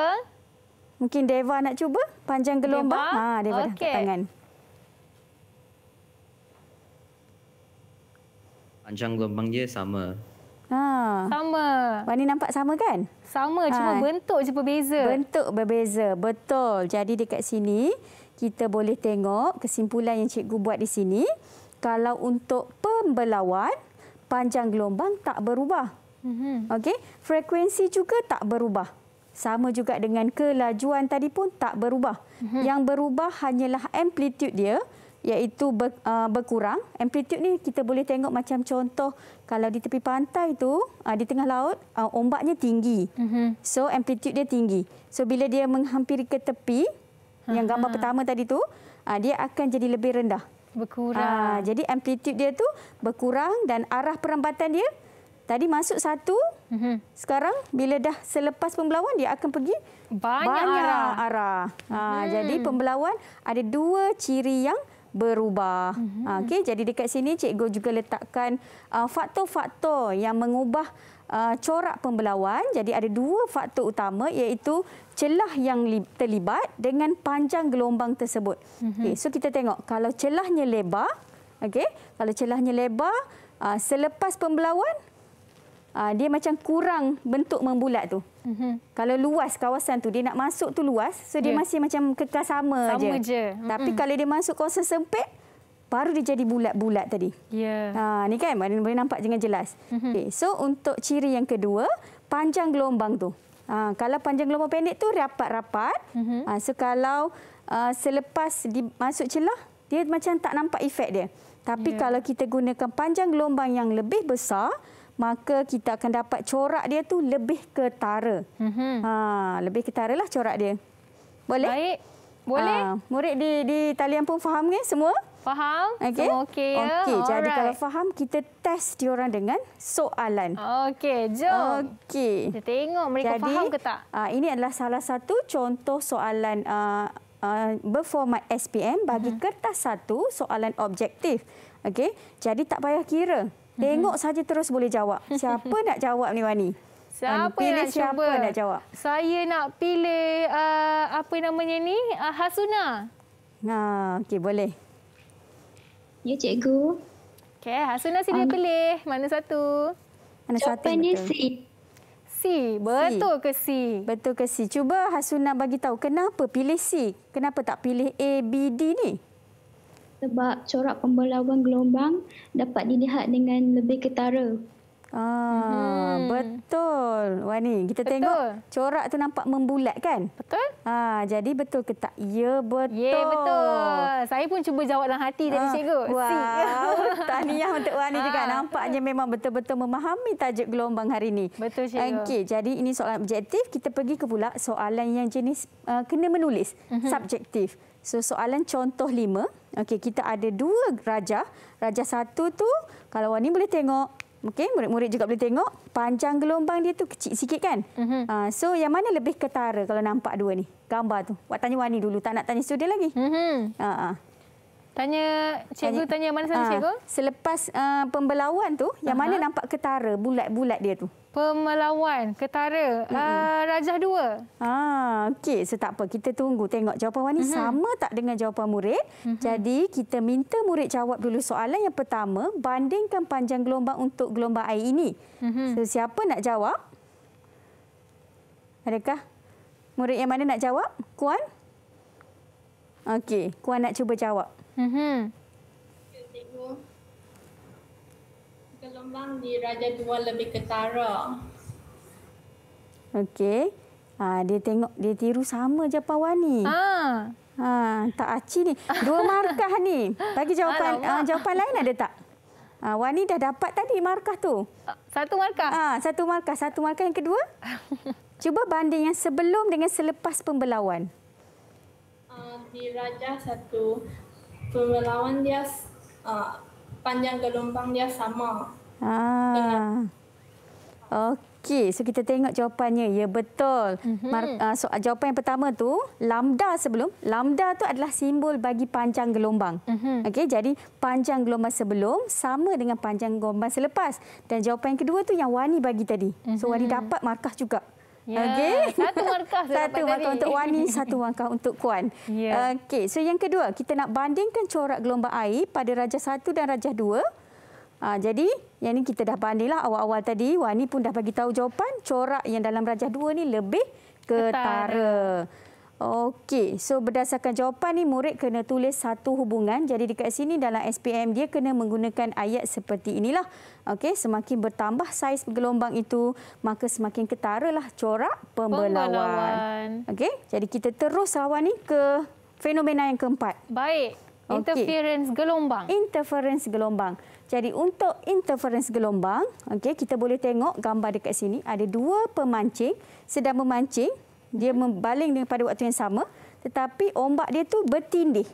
S3: Mungkin Deva nak cuba panjang gelombang. Deva. Ha, Deva okay. dah angkat tangan.
S1: Panjang gelombang dia sama.
S3: Ha. Sama. Wani nampak sama kan? Sama, ha. cuma bentuk je berbeza. Bentuk berbeza, betul. Jadi dekat sini, kita boleh tengok kesimpulan yang cikgu buat di sini. Kalau untuk pembelawan, panjang gelombang tak berubah. Mm-hmm. Okey, frekuensi juga tak berubah. Sama juga dengan kelajuan tadi pun tak berubah. Mm-hmm. Yang berubah hanyalah amplitude dia iaitu ber, uh, berkurang. Amplitude ni kita boleh tengok macam contoh kalau di tepi pantai tu, uh, di tengah laut, uh, ombaknya tinggi. Mm-hmm. So amplitude dia tinggi. So bila dia menghampiri ke tepi, ha yang gambar pertama tadi tu, uh, dia akan jadi lebih rendah. Berkurang. Uh, jadi amplitude dia tu berkurang dan arah perambatan dia Tadi masuk satu, mm-hmm. sekarang bila dah selepas pembelawan, dia akan pergi banyak, banyak arah. arah. Ha, mm. Jadi pembelawan ada dua ciri yang berubah. Mm-hmm. Ha, okay, jadi dekat sini cikgu juga letakkan uh, faktor-faktor yang mengubah uh, corak pembelawan. Jadi ada dua faktor utama iaitu celah yang terlibat dengan panjang gelombang tersebut. Mm-hmm. Okay, so kita tengok kalau celahnya lebar, okay, kalau celahnya lebar, uh, selepas pembelawan, Uh, dia macam kurang bentuk membulat tu. Mm-hmm. Kalau luas kawasan tu dia nak masuk tu luas, so yeah. dia ya. masih macam kekal sama aja. Sama aja. Tapi kalau dia masuk kawasan sempit, baru dia jadi bulat-bulat tadi. Ya. Yeah. Ha uh, ni kan boleh nampak dengan jelas. Mm-hmm. Okey, so untuk ciri yang kedua, panjang gelombang tu. Ha, kalau panjang gelombang pendek tu rapat-rapat. Mm-hmm. Ha, so kalau uh, selepas masuk celah, dia macam tak nampak efek dia. Tapi yeah. kalau kita gunakan panjang gelombang yang lebih besar, maka kita akan dapat corak dia tu lebih ketara. Mm -hmm. ha, lebih ketara lah corak dia. Boleh? Baik. Boleh. Ha, murid di, di talian pun faham ni semua?
S2: Faham. Okay. Semua okey ya? Okey. Jadi kalau
S3: faham, kita test diorang dengan soalan.
S2: Okey. Jom. Okey. Kita tengok mereka jadi, faham ke tak? Ha,
S3: ini adalah salah satu contoh soalan uh, Uh, berformat SPM bagi uh mhm. -huh. kertas satu soalan objektif. Okey, jadi tak payah kira. Tengok saja terus boleh jawab. Siapa nak jawab ni Wani? Siapa yang nak siapa cuba? nak jawab?
S2: Saya nak pilih uh, apa namanya ni? Uh, Hasuna. Ha, okey
S3: boleh. Ya cikgu.
S2: Okey, Hasuna sini um, pilih. Mana satu? Mana satu? Jawapannya C. C. Betul ke C? Betul
S3: ke C? Cuba Hasuna bagi tahu kenapa pilih C? Kenapa tak pilih A, B, D ni? sebab corak pembelahan gelombang dapat dilihat dengan lebih ketara Ah, hmm. betul. Wah ni, kita betul. tengok corak tu nampak membulat kan? Betul? Ah, jadi betul ke tak? Ya, betul. Ya, yeah, betul. Saya pun cuba jawab dalam hati ah. tadi cikgu. Wah. Tahniah untuk Wani ah. juga. Nampaknya memang betul-betul memahami tajuk gelombang hari ini. Betul cikgu. Okey, jadi ini soalan objektif. Kita pergi ke pula soalan yang jenis uh, kena menulis. Mm -hmm. Subjektif. So, soalan contoh lima. Okey, kita ada dua rajah. Rajah satu tu kalau Wani boleh tengok Okey, murid-murid juga boleh tengok panjang gelombang dia tu kecil sikit kan? Mm -hmm. so yang mana lebih ketara kalau nampak dua ni? Gambar tu. Buat tanya Wani dulu, tak nak tanya student lagi. Mm -hmm. uh Tanya cikgu tanya, tanya mana sana ah, cikgu? Selepas uh, ah, pembelawan tu yang uh -huh. mana nampak ketara bulat-bulat dia tu? Pembelawan, ketara mm -hmm. uh, rajah dua. Ah okey so tak apa kita tunggu tengok jawapan Wani mm -hmm. sama tak dengan jawapan murid. Mm -hmm. Jadi kita minta murid jawab dulu soalan yang pertama bandingkan panjang gelombang untuk gelombang air ini. Mm -hmm. So siapa nak jawab? Adakah murid yang mana nak jawab? Kuan? Okey, kuan nak cuba jawab. Mhm.
S4: Gelombang di Raja Dua lebih ketara.
S3: Okey. Ha, dia tengok dia tiru sama je Pawan ni. Ha. Ah. Ah, ha, tak aci ni. Dua markah ni. Bagi jawapan Alamak. jawapan lain ada tak? Ha, Wani dah dapat tadi markah tu. Satu markah? Ha, satu markah. Satu markah yang kedua? Cuba banding yang sebelum dengan selepas pembelawan.
S4: Di dirajah satu pemelawan dia uh, panjang gelombang dia sama.
S3: Ah. Okey, so kita tengok jawapannya. Ya betul. mm -hmm. so, jawapan yang pertama tu lambda sebelum. Lambda tu adalah simbol bagi panjang gelombang. Mm -hmm. Okey, jadi panjang gelombang sebelum sama dengan panjang gelombang selepas. Dan jawapan yang kedua tu yang Wani bagi tadi. Mm -hmm. So mhm. Wani dapat markah juga. Ya, okay. Satu markah Satu markah untuk Wani, satu markah untuk Kuan. Ya. Okey, so yang kedua, kita nak bandingkan corak gelombang air pada rajah satu dan rajah dua. Ha, jadi, yang ini kita dah bandinglah awal-awal tadi. Wani pun dah bagi tahu jawapan, corak yang dalam rajah dua ni lebih ketara. ketara. Okey, so berdasarkan jawapan ni murid kena tulis satu hubungan. Jadi dekat sini dalam SPM dia kena menggunakan ayat seperti inilah. Okey, semakin bertambah saiz gelombang itu, maka semakin ketaralah corak pembelawan. pembelawan. Okey, jadi kita terus lawan ni ke fenomena yang keempat. Baik. Interference okay. gelombang. Interference gelombang. Jadi untuk interference gelombang, okey kita boleh tengok gambar dekat sini ada dua pemancing sedang memancing dia membaling pada waktu yang sama tetapi ombak dia tu bertindih.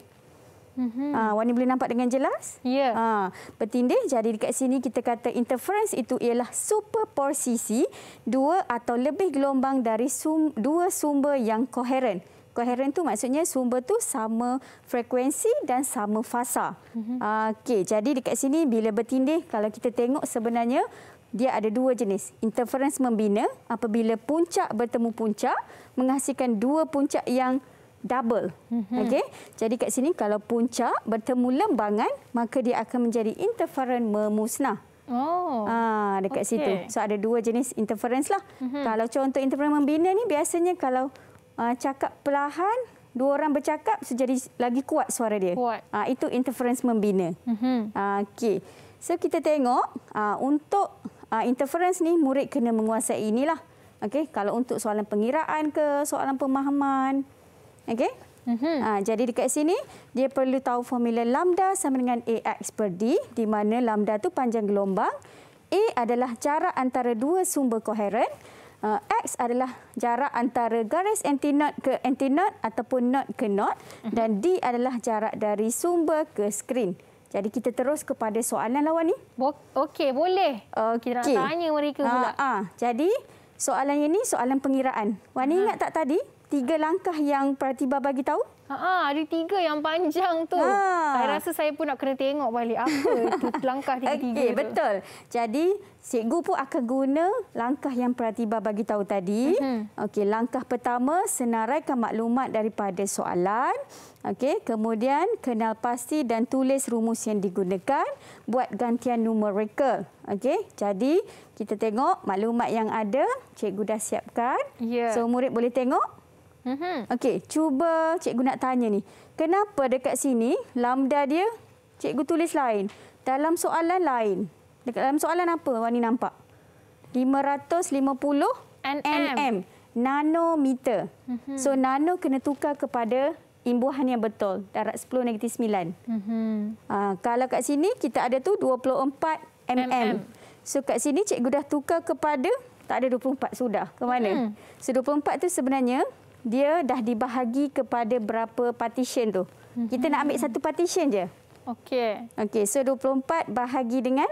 S3: Mm -hmm. Wani boleh nampak dengan jelas? Ya. Yeah. Bertindih, jadi dekat sini kita kata interference itu ialah superposisi dua atau lebih gelombang dari sum, dua sumber yang koheren. Koheren tu maksudnya sumber tu sama frekuensi dan sama fasa. Mm -hmm. Okey, jadi dekat sini bila bertindih, kalau kita tengok sebenarnya dia ada dua jenis. Interference membina apabila puncak bertemu puncak, mm -hmm menghasilkan dua puncak yang double. Mm-hmm. Okey. Jadi kat sini kalau puncak bertemu lembangan, maka dia akan menjadi interferon memusnah.
S2: Oh. Ah dekat okay. situ. So
S3: ada dua jenis interference lah. Mm-hmm. Kalau contoh interferon membina ni biasanya kalau uh, cakap perlahan Dua orang bercakap, jadi lagi kuat suara dia. Kuat. Ha, itu interference membina. Mm-hmm. Ha, Okey. So, kita tengok ha, untuk ha, interference ni, murid kena menguasai inilah. Okey, kalau untuk soalan pengiraan ke, soalan pemahaman. Okey? Ha, jadi dekat sini dia perlu tahu formula lambda sama dengan AX per D di mana lambda tu panjang gelombang, A adalah jarak antara dua sumber koheren, ah, X adalah jarak antara garis antinod ke antinod ataupun node ke node mhm. dan D adalah jarak dari sumber ke skrin. Jadi kita terus kepada soalan lawan ni. Okey, boleh. Okay. Kita nak tanya mereka pula. Ha, ha. Jadi, Soalan yang ini soalan pengiraan. Wan uh ingat tak tadi tiga langkah yang Pratiba bagi tahu?
S2: Ha, ada tiga yang panjang tu.
S3: Ha. Saya rasa saya pun nak kena tengok balik apa itu langkah tiga-tiga okay, betul. Jadi, cikgu pun akan guna langkah yang Pratiba bagi tahu tadi. Uh-huh. Okey, langkah pertama senaraikan maklumat daripada soalan. Okey, kemudian kenal pasti dan tulis rumus yang digunakan buat gantian numerika. Okey, jadi kita tengok maklumat yang ada, cikgu dah siapkan. Yeah. So murid boleh tengok. Mhm. Okey, cuba cikgu nak tanya ni. Kenapa dekat sini lambda dia cikgu tulis lain? Dalam soalan lain. Dekat dalam soalan apa Wani nampak? 550 nm. nm. Nanometer. Mm -hmm. So nano kena tukar kepada imbuhan yang betul darat 10 negatif 9. Mm -hmm. ha, kalau kat sini kita ada tu 24 mm. mm. So kat sini cikgu dah tukar kepada tak ada 24 sudah. Ke mana? Mm. So 24 tu sebenarnya dia dah dibahagi kepada berapa partition tu. Mm -hmm. Kita nak ambil satu partition je. Okey. Okey, so 24 bahagi dengan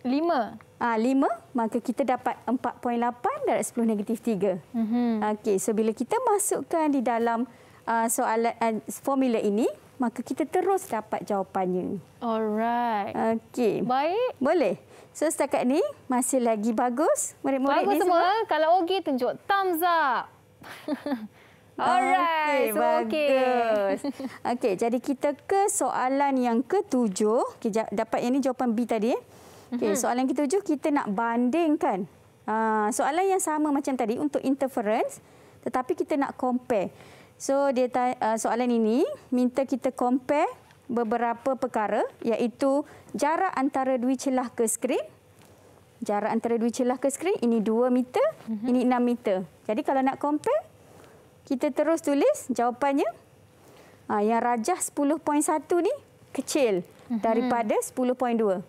S3: 5. Ah ha, 5 maka kita dapat 4.8 darab 10 negatif 3. Mm -hmm. Okey, so bila kita masukkan di dalam uh, soalan uh, formula ini maka kita terus dapat jawapannya. Alright. Okey. Baik. Boleh. So setakat ni masih lagi bagus murid-murid bagus ni semua. Bagus semua.
S2: Kalau okey tunjuk thumbs up. Alright. Okay, so bagus. Okey. Okey, jadi
S3: kita ke soalan yang ketujuh. Okay, dapat yang ni jawapan B tadi. Eh. Okey, mhm. soalan yang ketujuh kita nak bandingkan. Ha, soalan yang sama macam tadi untuk interference tetapi kita nak compare. So dia uh, soalan ini minta kita compare beberapa perkara iaitu jarak antara dua celah ke skrin. Jarak antara dua celah ke skrin ini 2 meter, mm-hmm. ini 6 meter. Jadi kalau nak compare kita terus tulis jawapannya. Uh, yang rajah 10.1 ni kecil mm-hmm. daripada 10.2. Okey.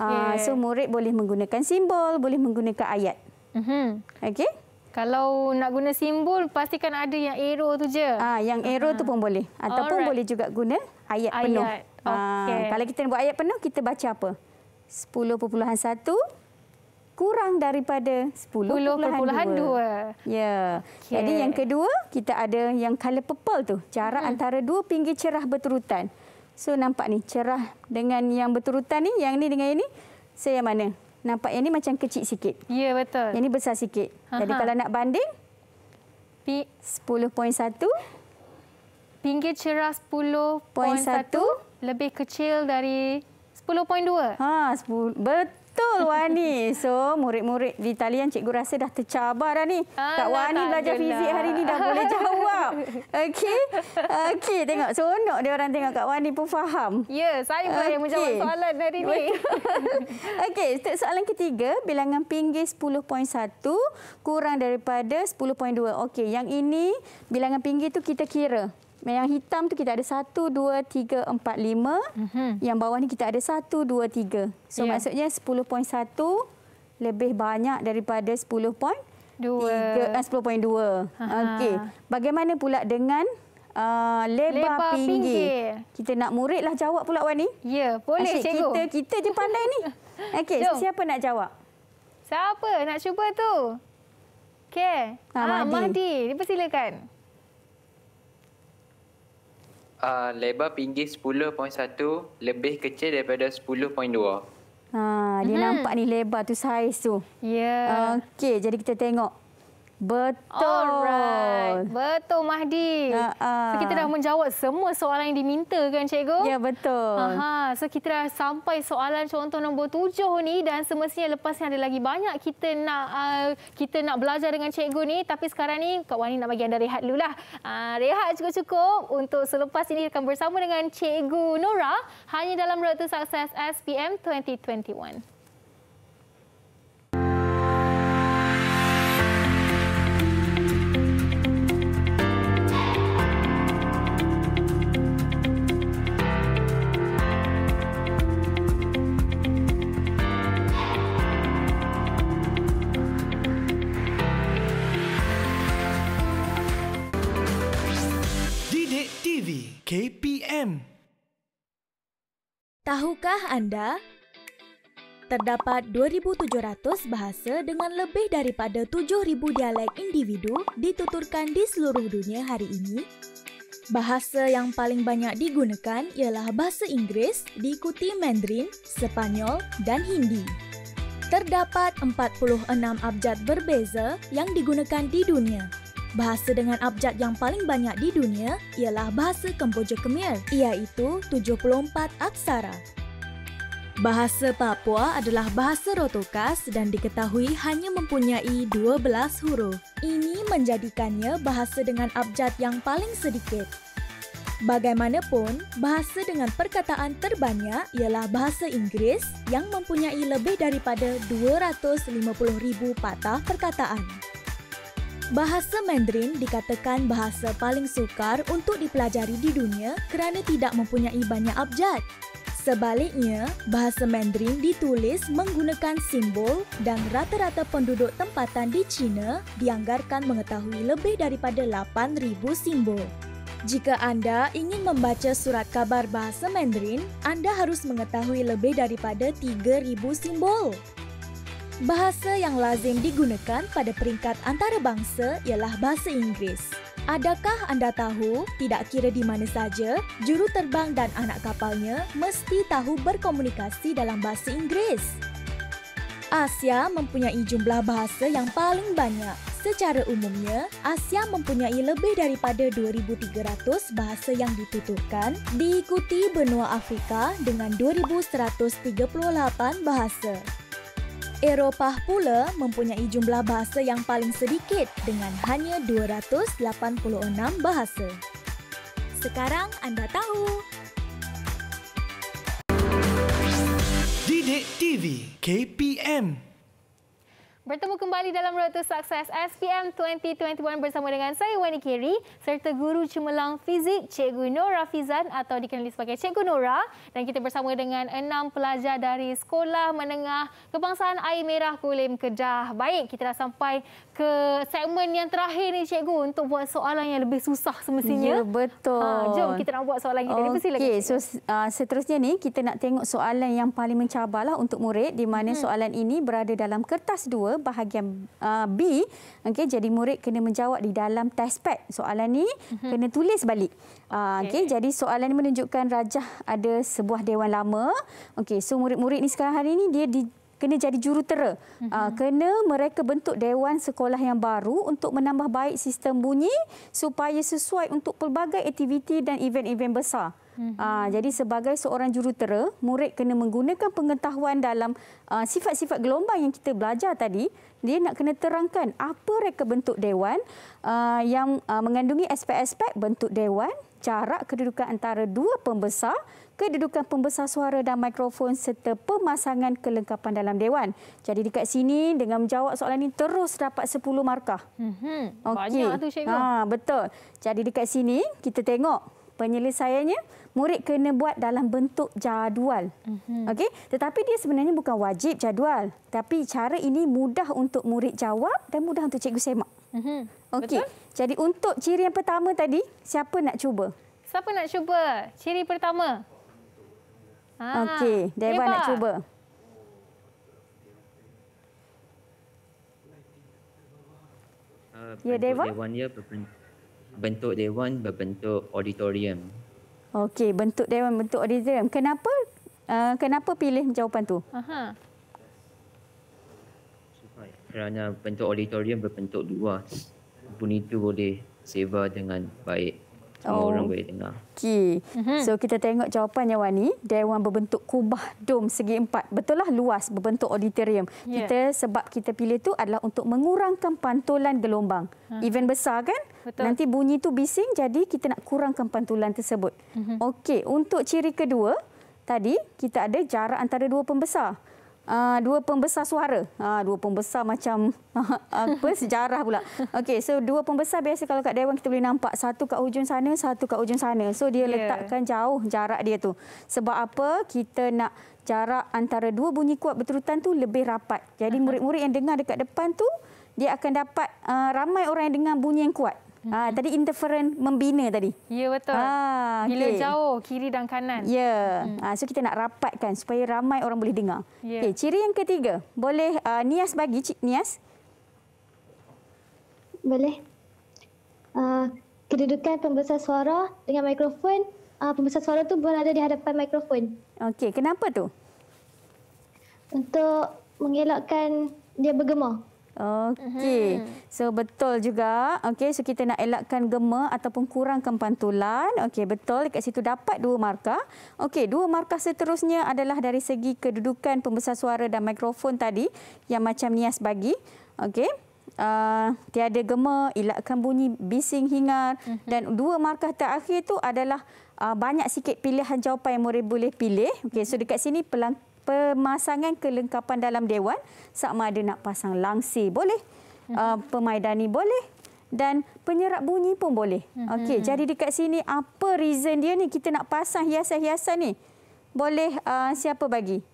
S3: Uh, so murid boleh menggunakan simbol, boleh menggunakan ayat.
S2: Mhm. Okey. Kalau nak guna simbol, pastikan ada yang arrow tu je. Ah, yang arrow uh -huh. tu pun boleh. Ataupun Alright. boleh juga guna ayat,
S3: ayat. penuh. Okay. Ah, kalau kita nak buat ayat penuh, kita baca apa? 10.1 kurang daripada 10.2. 10 ya. Yeah. Okay. Jadi yang kedua, kita ada yang color purple tu. Jarak hmm. antara dua pinggir cerah berturutan. So nampak ni, cerah dengan yang berturutan ni, yang ni dengan ini. Saya mana? Nampak yang ni macam kecil sikit. Ya, betul. Yang ni besar sikit. Aha. Jadi kalau nak banding, 10.1.
S2: Pinggir cerah 10.1. Lebih kecil dari 10.2. Ha, betul. Betul
S3: Wani. So, murid-murid di talian cikgu rasa dah tercabar dah ni. Alah, Kak Wani belajar fizik hari ni dah boleh jawab. Okey. Okey, tengok seronok dia orang tengok Kak Wani pun faham. Ya, saya pula okay. yang menjawab soalan hari ni. Okey, untuk soalan ketiga, bilangan pinggir 10.1 kurang daripada 10.2. Okey, yang ini bilangan pinggir tu kita kira. Yang hitam tu kita ada 1, 2, 3, 4, 5. Mm-hmm. Yang bawah ni kita ada 1, 2, 3. So yeah. maksudnya 10.1 lebih banyak daripada point. 10.2. Uh, 10.2. Okey. Bagaimana pula dengan uh, lebar, lebar pinggir? pinggir? Kita nak muridlah jawab pula Wani. Ya, boleh Asyik, cikgu. Kita kita je pandai ni. Okey, siapa nak jawab?
S2: Siapa nak cuba tu? Okey. Ha, ah, Mahdi. Mahdi, dipersilakan.
S4: Uh, lebar pinggir 10.1 lebih kecil daripada 10.2.
S3: Ha, dia hmm. nampak ni lebar
S2: tu saiz tu. Ya. Yeah. Okey, jadi kita tengok. Betul. Alright. Betul Mahdi. Uh, uh. So kita dah menjawab semua soalan yang diminta kan cikgu? Ya yeah, betul. Aha, so kita dah sampai soalan contoh nombor tujuh ni dan semestinya lepas ni ada lagi banyak kita nak uh, kita nak belajar dengan cikgu ni tapi sekarang ni Kak Wani nak bagi anda rehat dululah. Uh, rehat cukup-cukup untuk selepas ini akan bersama dengan cikgu Nora hanya dalam Road to Success SPM 2021.
S1: TV KPM
S4: Tahukah anda terdapat 2700 bahasa dengan lebih daripada 7000 dialek individu dituturkan di seluruh dunia hari ini? Bahasa yang paling banyak digunakan ialah bahasa Inggeris, diikuti Mandarin, Spanyol dan Hindi. Terdapat 46 abjad berbeza yang digunakan di dunia, Bahasa dengan abjad yang paling banyak di dunia ialah bahasa Kemboja Khmer, iaitu 74 aksara. Bahasa Papua adalah bahasa rotokas dan diketahui hanya mempunyai 12 huruf. Ini menjadikannya bahasa dengan abjad yang paling sedikit. Bagaimanapun, bahasa dengan perkataan terbanyak ialah bahasa Inggeris yang mempunyai lebih daripada 250,000 patah perkataan. Bahasa Mandarin dikatakan bahasa paling sukar untuk dipelajari di dunia kerana tidak mempunyai banyak abjad. Sebaliknya, bahasa Mandarin ditulis menggunakan simbol dan rata-rata penduduk tempatan di China dianggarkan mengetahui lebih daripada 8000 simbol. Jika anda ingin membaca surat kabar bahasa Mandarin, anda harus mengetahui lebih daripada 3000 simbol. Bahasa yang lazim digunakan pada peringkat antarabangsa ialah bahasa Inggeris. Adakah anda tahu, tidak kira di mana saja, juru terbang dan anak kapalnya mesti tahu berkomunikasi dalam bahasa Inggeris? Asia mempunyai jumlah bahasa yang paling banyak. Secara umumnya, Asia mempunyai lebih daripada 2300 bahasa yang dituturkan, diikuti benua Afrika dengan 2138 bahasa. Eropah pula mempunyai jumlah bahasa yang paling sedikit dengan hanya 286 bahasa. Sekarang anda tahu.
S1: Didik TV KPM
S2: Bertemu kembali dalam Road to Success SPM 2021 bersama dengan saya Wani Kiri serta guru cemerlang fizik Cikgu Nora Fizan atau dikenali sebagai Cikgu Nora dan kita bersama dengan enam pelajar dari Sekolah Menengah Kebangsaan Air Merah Kulim Kedah. Baik, kita dah sampai ke segmen yang terakhir ni Cikgu untuk buat soalan yang lebih susah semestinya. Ya, betul. Ha, jom kita nak buat soalan kita. Okey, silakan. So,
S3: uh, seterusnya ni kita nak tengok soalan yang paling mencabarlah untuk murid di mana hmm. soalan ini berada dalam kertas dua bahagian uh, B okey jadi murid kena menjawab di dalam test pad soalan ni mm-hmm. kena tulis balik uh, okey okay, jadi soalan ni menunjukkan rajah ada sebuah dewan lama okey so murid-murid ni sekarang hari ni dia di kena jadi jurutera. Mm-hmm. kena mereka bentuk dewan sekolah yang baru untuk menambah baik sistem bunyi supaya sesuai untuk pelbagai aktiviti dan event-event besar. Mm-hmm. Aa, ah, jadi sebagai seorang jurutera, murid kena menggunakan pengetahuan dalam aa, ah, sifat-sifat gelombang yang kita belajar tadi. Dia nak kena terangkan apa reka bentuk dewan aa, ah, yang aa, mengandungi aspek-aspek bentuk dewan, jarak kedudukan antara dua pembesar, kedudukan pembesar suara dan mikrofon serta pemasangan kelengkapan dalam dewan. Jadi dekat sini dengan menjawab soalan ini terus dapat 10 markah.
S2: Mm-hmm. Okay. Banyak tu Cikgu. Ha,
S3: betul. Jadi dekat sini kita tengok penyelesaiannya murid kena buat dalam bentuk jadual.
S1: Mm-hmm. Okey,
S3: tetapi dia sebenarnya bukan wajib jadual, tapi cara ini mudah untuk murid jawab dan mudah untuk cikgu semak. Mhm. Okey. Jadi untuk ciri yang pertama tadi, siapa nak cuba?
S2: Siapa nak cuba? Ciri pertama. Ah, okey, Dewa nak cuba. Uh, ya, Dewa. Dewan ya,
S4: bentuk dewan berbentuk auditorium.
S3: Okey, bentuk dewan bentuk auditorium. Kenapa uh, kenapa pilih jawapan tu? Aha.
S4: Kerana bentuk auditorium berbentuk dua, Bunyi tu boleh
S2: sebar dengan baik. Semua oh. orang boleh dengar.
S3: Okey. Mhm. So kita tengok jawapannya Wani. Dewan berbentuk kubah dom segi empat. Betul lah luas berbentuk auditorium. Yeah. Kita sebab kita pilih tu adalah untuk mengurangkan pantulan gelombang. Huh. Ha. Event besar kan? Betul. Nanti bunyi tu bising jadi kita nak kurangkan pantulan tersebut. Uh mhm. -huh. Okey, untuk ciri kedua, tadi kita ada jarak antara dua pembesar. Uh, dua pembesar suara. Uh, dua pembesar macam apa sejarah pula. Okey, so dua pembesar biasa kalau kat dewan kita boleh nampak satu kat hujung sana, satu kat hujung sana. So dia yeah. letakkan jauh jarak dia tu. Sebab apa? Kita nak jarak antara dua bunyi kuat berturutan tu lebih rapat. Jadi murid-murid yang dengar dekat depan tu dia akan dapat uh, ramai orang yang dengar bunyi yang kuat. Ha, tadi interferen membina tadi. Ya, betul. Ha, Bila okay. jauh,
S2: kiri dan kanan. Ya.
S3: Hmm. Ha, so kita nak rapatkan supaya ramai orang boleh dengar. Ya. Okay, ciri yang ketiga. Boleh uh, Nias bagi, Cik Nias? Boleh. Uh, kedudukan pembesar suara dengan mikrofon, uh, pembesar suara tu berada di hadapan mikrofon. Okey, kenapa tu? Untuk mengelakkan dia bergemar. Okey. Mhm. So betul juga. Okey, so kita nak elakkan gema ataupun kurangkan pantulan. Okey, betul dekat situ dapat dua markah. Okey, dua markah seterusnya adalah dari segi kedudukan pembesar suara dan mikrofon tadi yang macam Nias bagi. Okey. Uh, tiada gema, elakkan bunyi bising hingar uh-huh. dan dua markah terakhir tu adalah uh, banyak sikit pilihan jawapan yang boleh pilih. Okey, so dekat sini pelang pemasangan kelengkapan dalam dewan sama ada nak pasang langsi boleh mhm. uh, pemaidani boleh dan penyerap bunyi pun boleh mhm. okey jadi dekat sini apa reason dia ni kita nak pasang hiasan-hiasan ni boleh uh, siapa bagi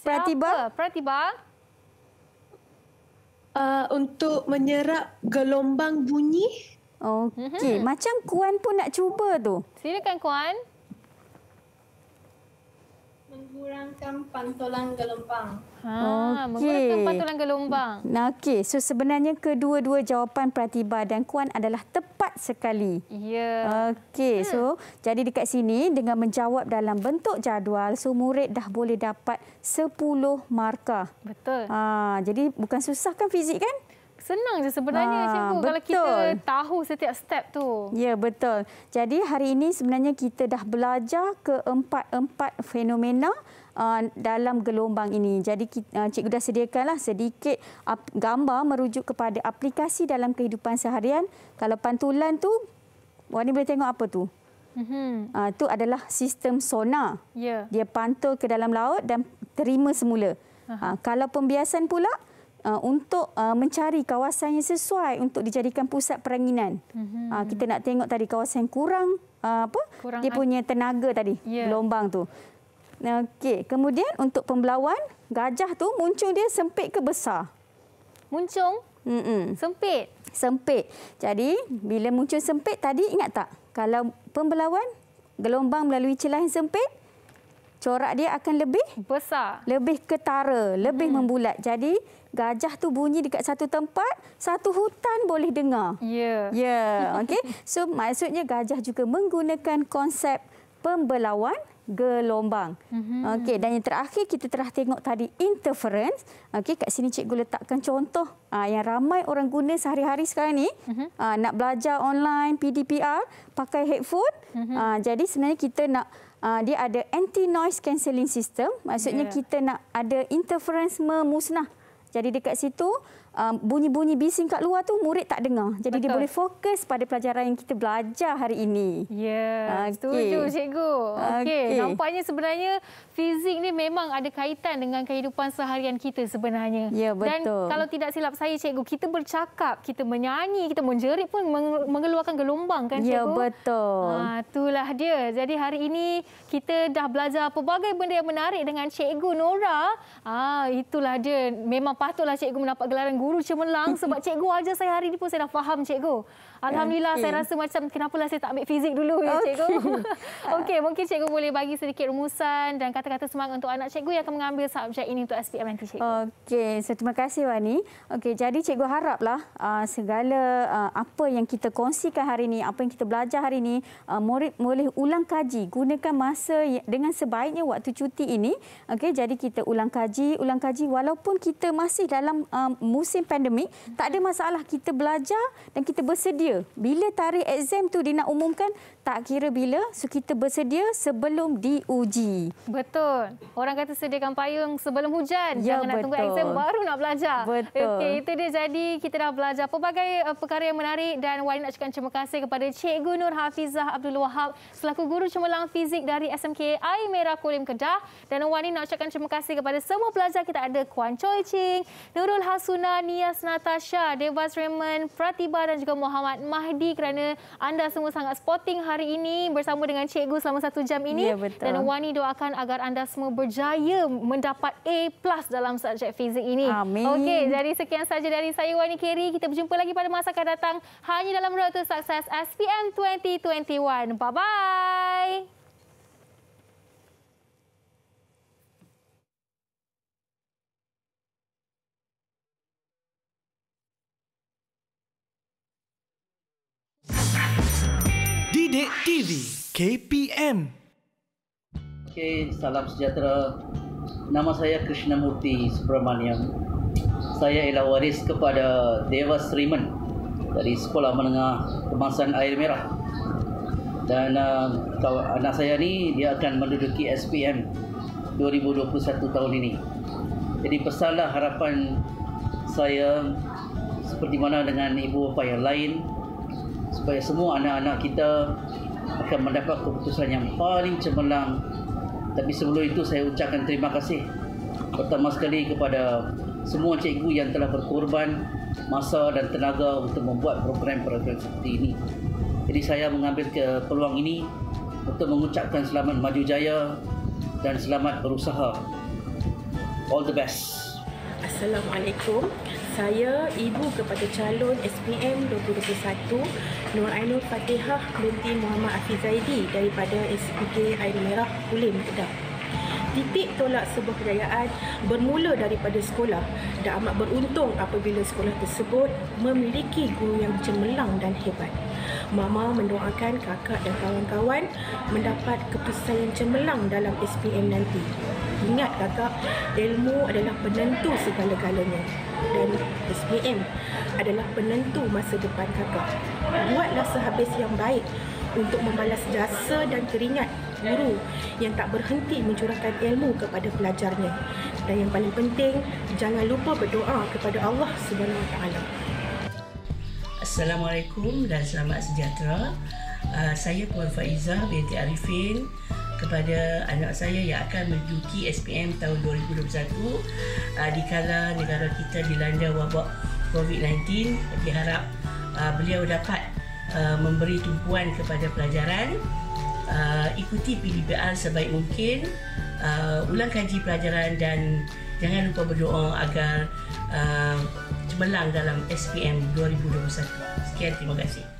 S3: pratiba pratiba uh, untuk menyerap gelombang bunyi Okey, mhm. macam Kuan pun nak cuba tu.
S2: Silakan Kuan. Mengurangkan pantulan gelombang. Ha, okay. Mengurangkan pantulan gelombang.
S3: Nah, okay. so sebenarnya kedua-dua jawapan Pratiba dan Kuan adalah tepat sekali.
S2: Ya.
S3: Okay, hmm. so jadi dekat sini dengan menjawab dalam bentuk jadual, so murid dah boleh dapat 10 markah. Betul. Ha, jadi bukan susah kan fizik kan? senang je sebenarnya ha, cikgu betul. kalau kita
S2: tahu setiap step tu. Ya
S3: betul. Jadi hari ini sebenarnya kita dah belajar ke empat-empat fenomena ah, dalam gelombang ini. Jadi ah, cikgu dah sediakanlah sedikit gambar merujuk kepada aplikasi dalam kehidupan seharian. Kalau pantulan tu Wani boleh tengok apa tu? Mhm. Uh, tu adalah sistem sonar. Yeah. Dia pantul ke dalam laut dan terima semula. Uh -huh. uh, kalau pembiasan pula Uh, untuk uh, mencari kawasan yang sesuai untuk dijadikan pusat peranginan. Mm-hmm. kita nak tengok tadi kawasan yang kurang apa kurang dia punya tenaga tadi yeah. gelombang tu. Okey, kemudian untuk pembelawan gajah tu muncung dia sempit ke besar? Muncung? Mm-mm. Sempit. Sempit. Jadi bila muncung sempit tadi ingat tak? Kalau pembelawan gelombang melalui celah yang sempit, corak dia akan lebih besar, lebih ketara, lebih hmm. membulat. Jadi gajah tu bunyi dekat satu tempat, satu hutan boleh dengar. Ya. Ya, okey. So maksudnya gajah juga menggunakan konsep pembelawan gelombang. Mm-hmm. Okey, dan yang terakhir kita telah tengok tadi interference. Okey, kat sini cikgu letakkan contoh aa, ah, yang ramai orang guna sehari-hari sekarang ni. Mm-hmm. Aa, ah, nak belajar online PDPR pakai headphone. Mm-hmm. Aa, ah, jadi sebenarnya kita nak uh, dia ada anti noise cancelling system maksudnya yeah. kita nak ada interference memusnah jadi dekat situ um, bunyi-bunyi bising kat luar tu murid tak dengar. Jadi Betul. dia boleh fokus pada pelajaran yang kita belajar hari ini. Ya, okay. setuju cikgu.
S2: Okey, okay. nampaknya sebenarnya fizik ni memang ada kaitan dengan kehidupan seharian kita sebenarnya. Ya, betul. Dan kalau tidak silap saya cikgu, kita bercakap, kita menyanyi, kita menjerit pun mengeluarkan gelombang kan ya, cikgu? Ya, betul. Ha, itulah dia. Jadi hari ini kita dah belajar pelbagai benda yang menarik dengan cikgu Nora. Ah, ha, itulah dia. Memang patutlah cikgu mendapat gelaran guru guru cemerlang sebab cikgu aja saya hari ni pun saya dah faham cikgu. Alhamdulillah okay. saya rasa macam kenapa lah saya tak ambil fizik dulu ya okay. cikgu. Okey, mungkin cikgu boleh bagi sedikit rumusan dan kata-kata semangat untuk anak cikgu yang akan mengambil subjek ini untuk SPM nanti cikgu. Okey,
S3: so, terima kasih Wani. Okey, jadi cikgu haraplah uh, segala uh, apa yang kita kongsikan hari ini, apa yang kita belajar hari ini, uh, murid boleh ulang kaji, gunakan masa dengan sebaiknya waktu cuti ini. Okey, jadi kita ulang kaji, ulang kaji walaupun kita masih dalam uh, musim pandemik, tak ada masalah kita belajar dan kita bersedia bila tarikh exam tu dia nak umumkan, tak kira bila so kita bersedia sebelum
S2: diuji. Betul. Orang kata sediakan payung sebelum hujan. Ya, Jangan betul. nak tunggu exam baru nak belajar. Betul. Okey, itu dia jadi kita dah belajar pelbagai uh, perkara yang menarik dan Wani nak cakap terima kasih kepada Cikgu Nur Hafizah Abdul Wahab selaku guru cemerlang fizik dari SMK Air Merah Kolim Kedah dan Wani nak ucapkan terima kasih kepada semua pelajar kita ada Kuan Choi Ching, Nurul Hasuna, Nias Natasha, Devas Raymond, Pratiba dan juga Muhammad Mahdi kerana anda semua sangat sporting hari hari ini bersama dengan cikgu selama satu jam ini. Ya, betul. Dan Wani doakan agar anda semua berjaya mendapat A plus dalam subjek fizik ini. Amin. Okey, jadi sekian saja dari saya Wani Kerry. Kita berjumpa lagi pada masa akan datang hanya dalam Road to Success SPM 2021. Bye-bye.
S1: Didik TV KPM
S5: Okay, salam sejahtera Nama saya Krishna Murti Subramaniam Saya ialah waris kepada Dewa Sriman Dari Sekolah Menengah Kemasan Air Merah Dan uh, anak saya ni dia akan menduduki SPM 2021 tahun ini Jadi pesanlah harapan saya seperti mana dengan ibu bapa yang lain supaya semua anak-anak kita akan mendapat keputusan yang paling cemerlang. Tapi sebelum itu saya ucapkan terima kasih pertama sekali kepada semua cikgu yang telah berkorban masa dan tenaga untuk membuat program-program seperti ini. Jadi saya mengambil ke peluang ini untuk mengucapkan selamat maju jaya dan selamat berusaha. All the best.
S4: Assalamualaikum saya, ibu kepada calon SPM 2021 Nur Ainul Fatihah binti Muhammad Afiz daripada SPK Air Merah Kulim Kedah. Titik tolak sebuah kejayaan bermula daripada sekolah dan amat beruntung apabila sekolah tersebut memiliki guru yang cemerlang dan hebat. Mama mendoakan kakak dan kawan-kawan mendapat keputusan yang cemerlang dalam SPM nanti. Ingat kakak, ilmu adalah penentu segala-galanya dan SPM adalah penentu masa depan kakak. Buatlah sehabis yang baik untuk membalas jasa dan keringat guru yang tak berhenti mencurahkan ilmu kepada pelajarnya. Dan yang paling penting, jangan lupa berdoa kepada Allah SWT.
S5: Assalamualaikum dan selamat sejahtera. Uh, saya Puan Faiza binti Arifin kepada anak saya yang akan menduduki SPM tahun 2021 uh, di kala negara kita dilanda wabak COVID-19 diharap uh, beliau dapat uh, memberi tumpuan kepada pelajaran uh, ikuti PDBR sebaik mungkin uh, ulang kaji pelajaran dan jangan lupa berdoa agar
S1: uh, cemerlang dalam SPM 2021 sekian terima kasih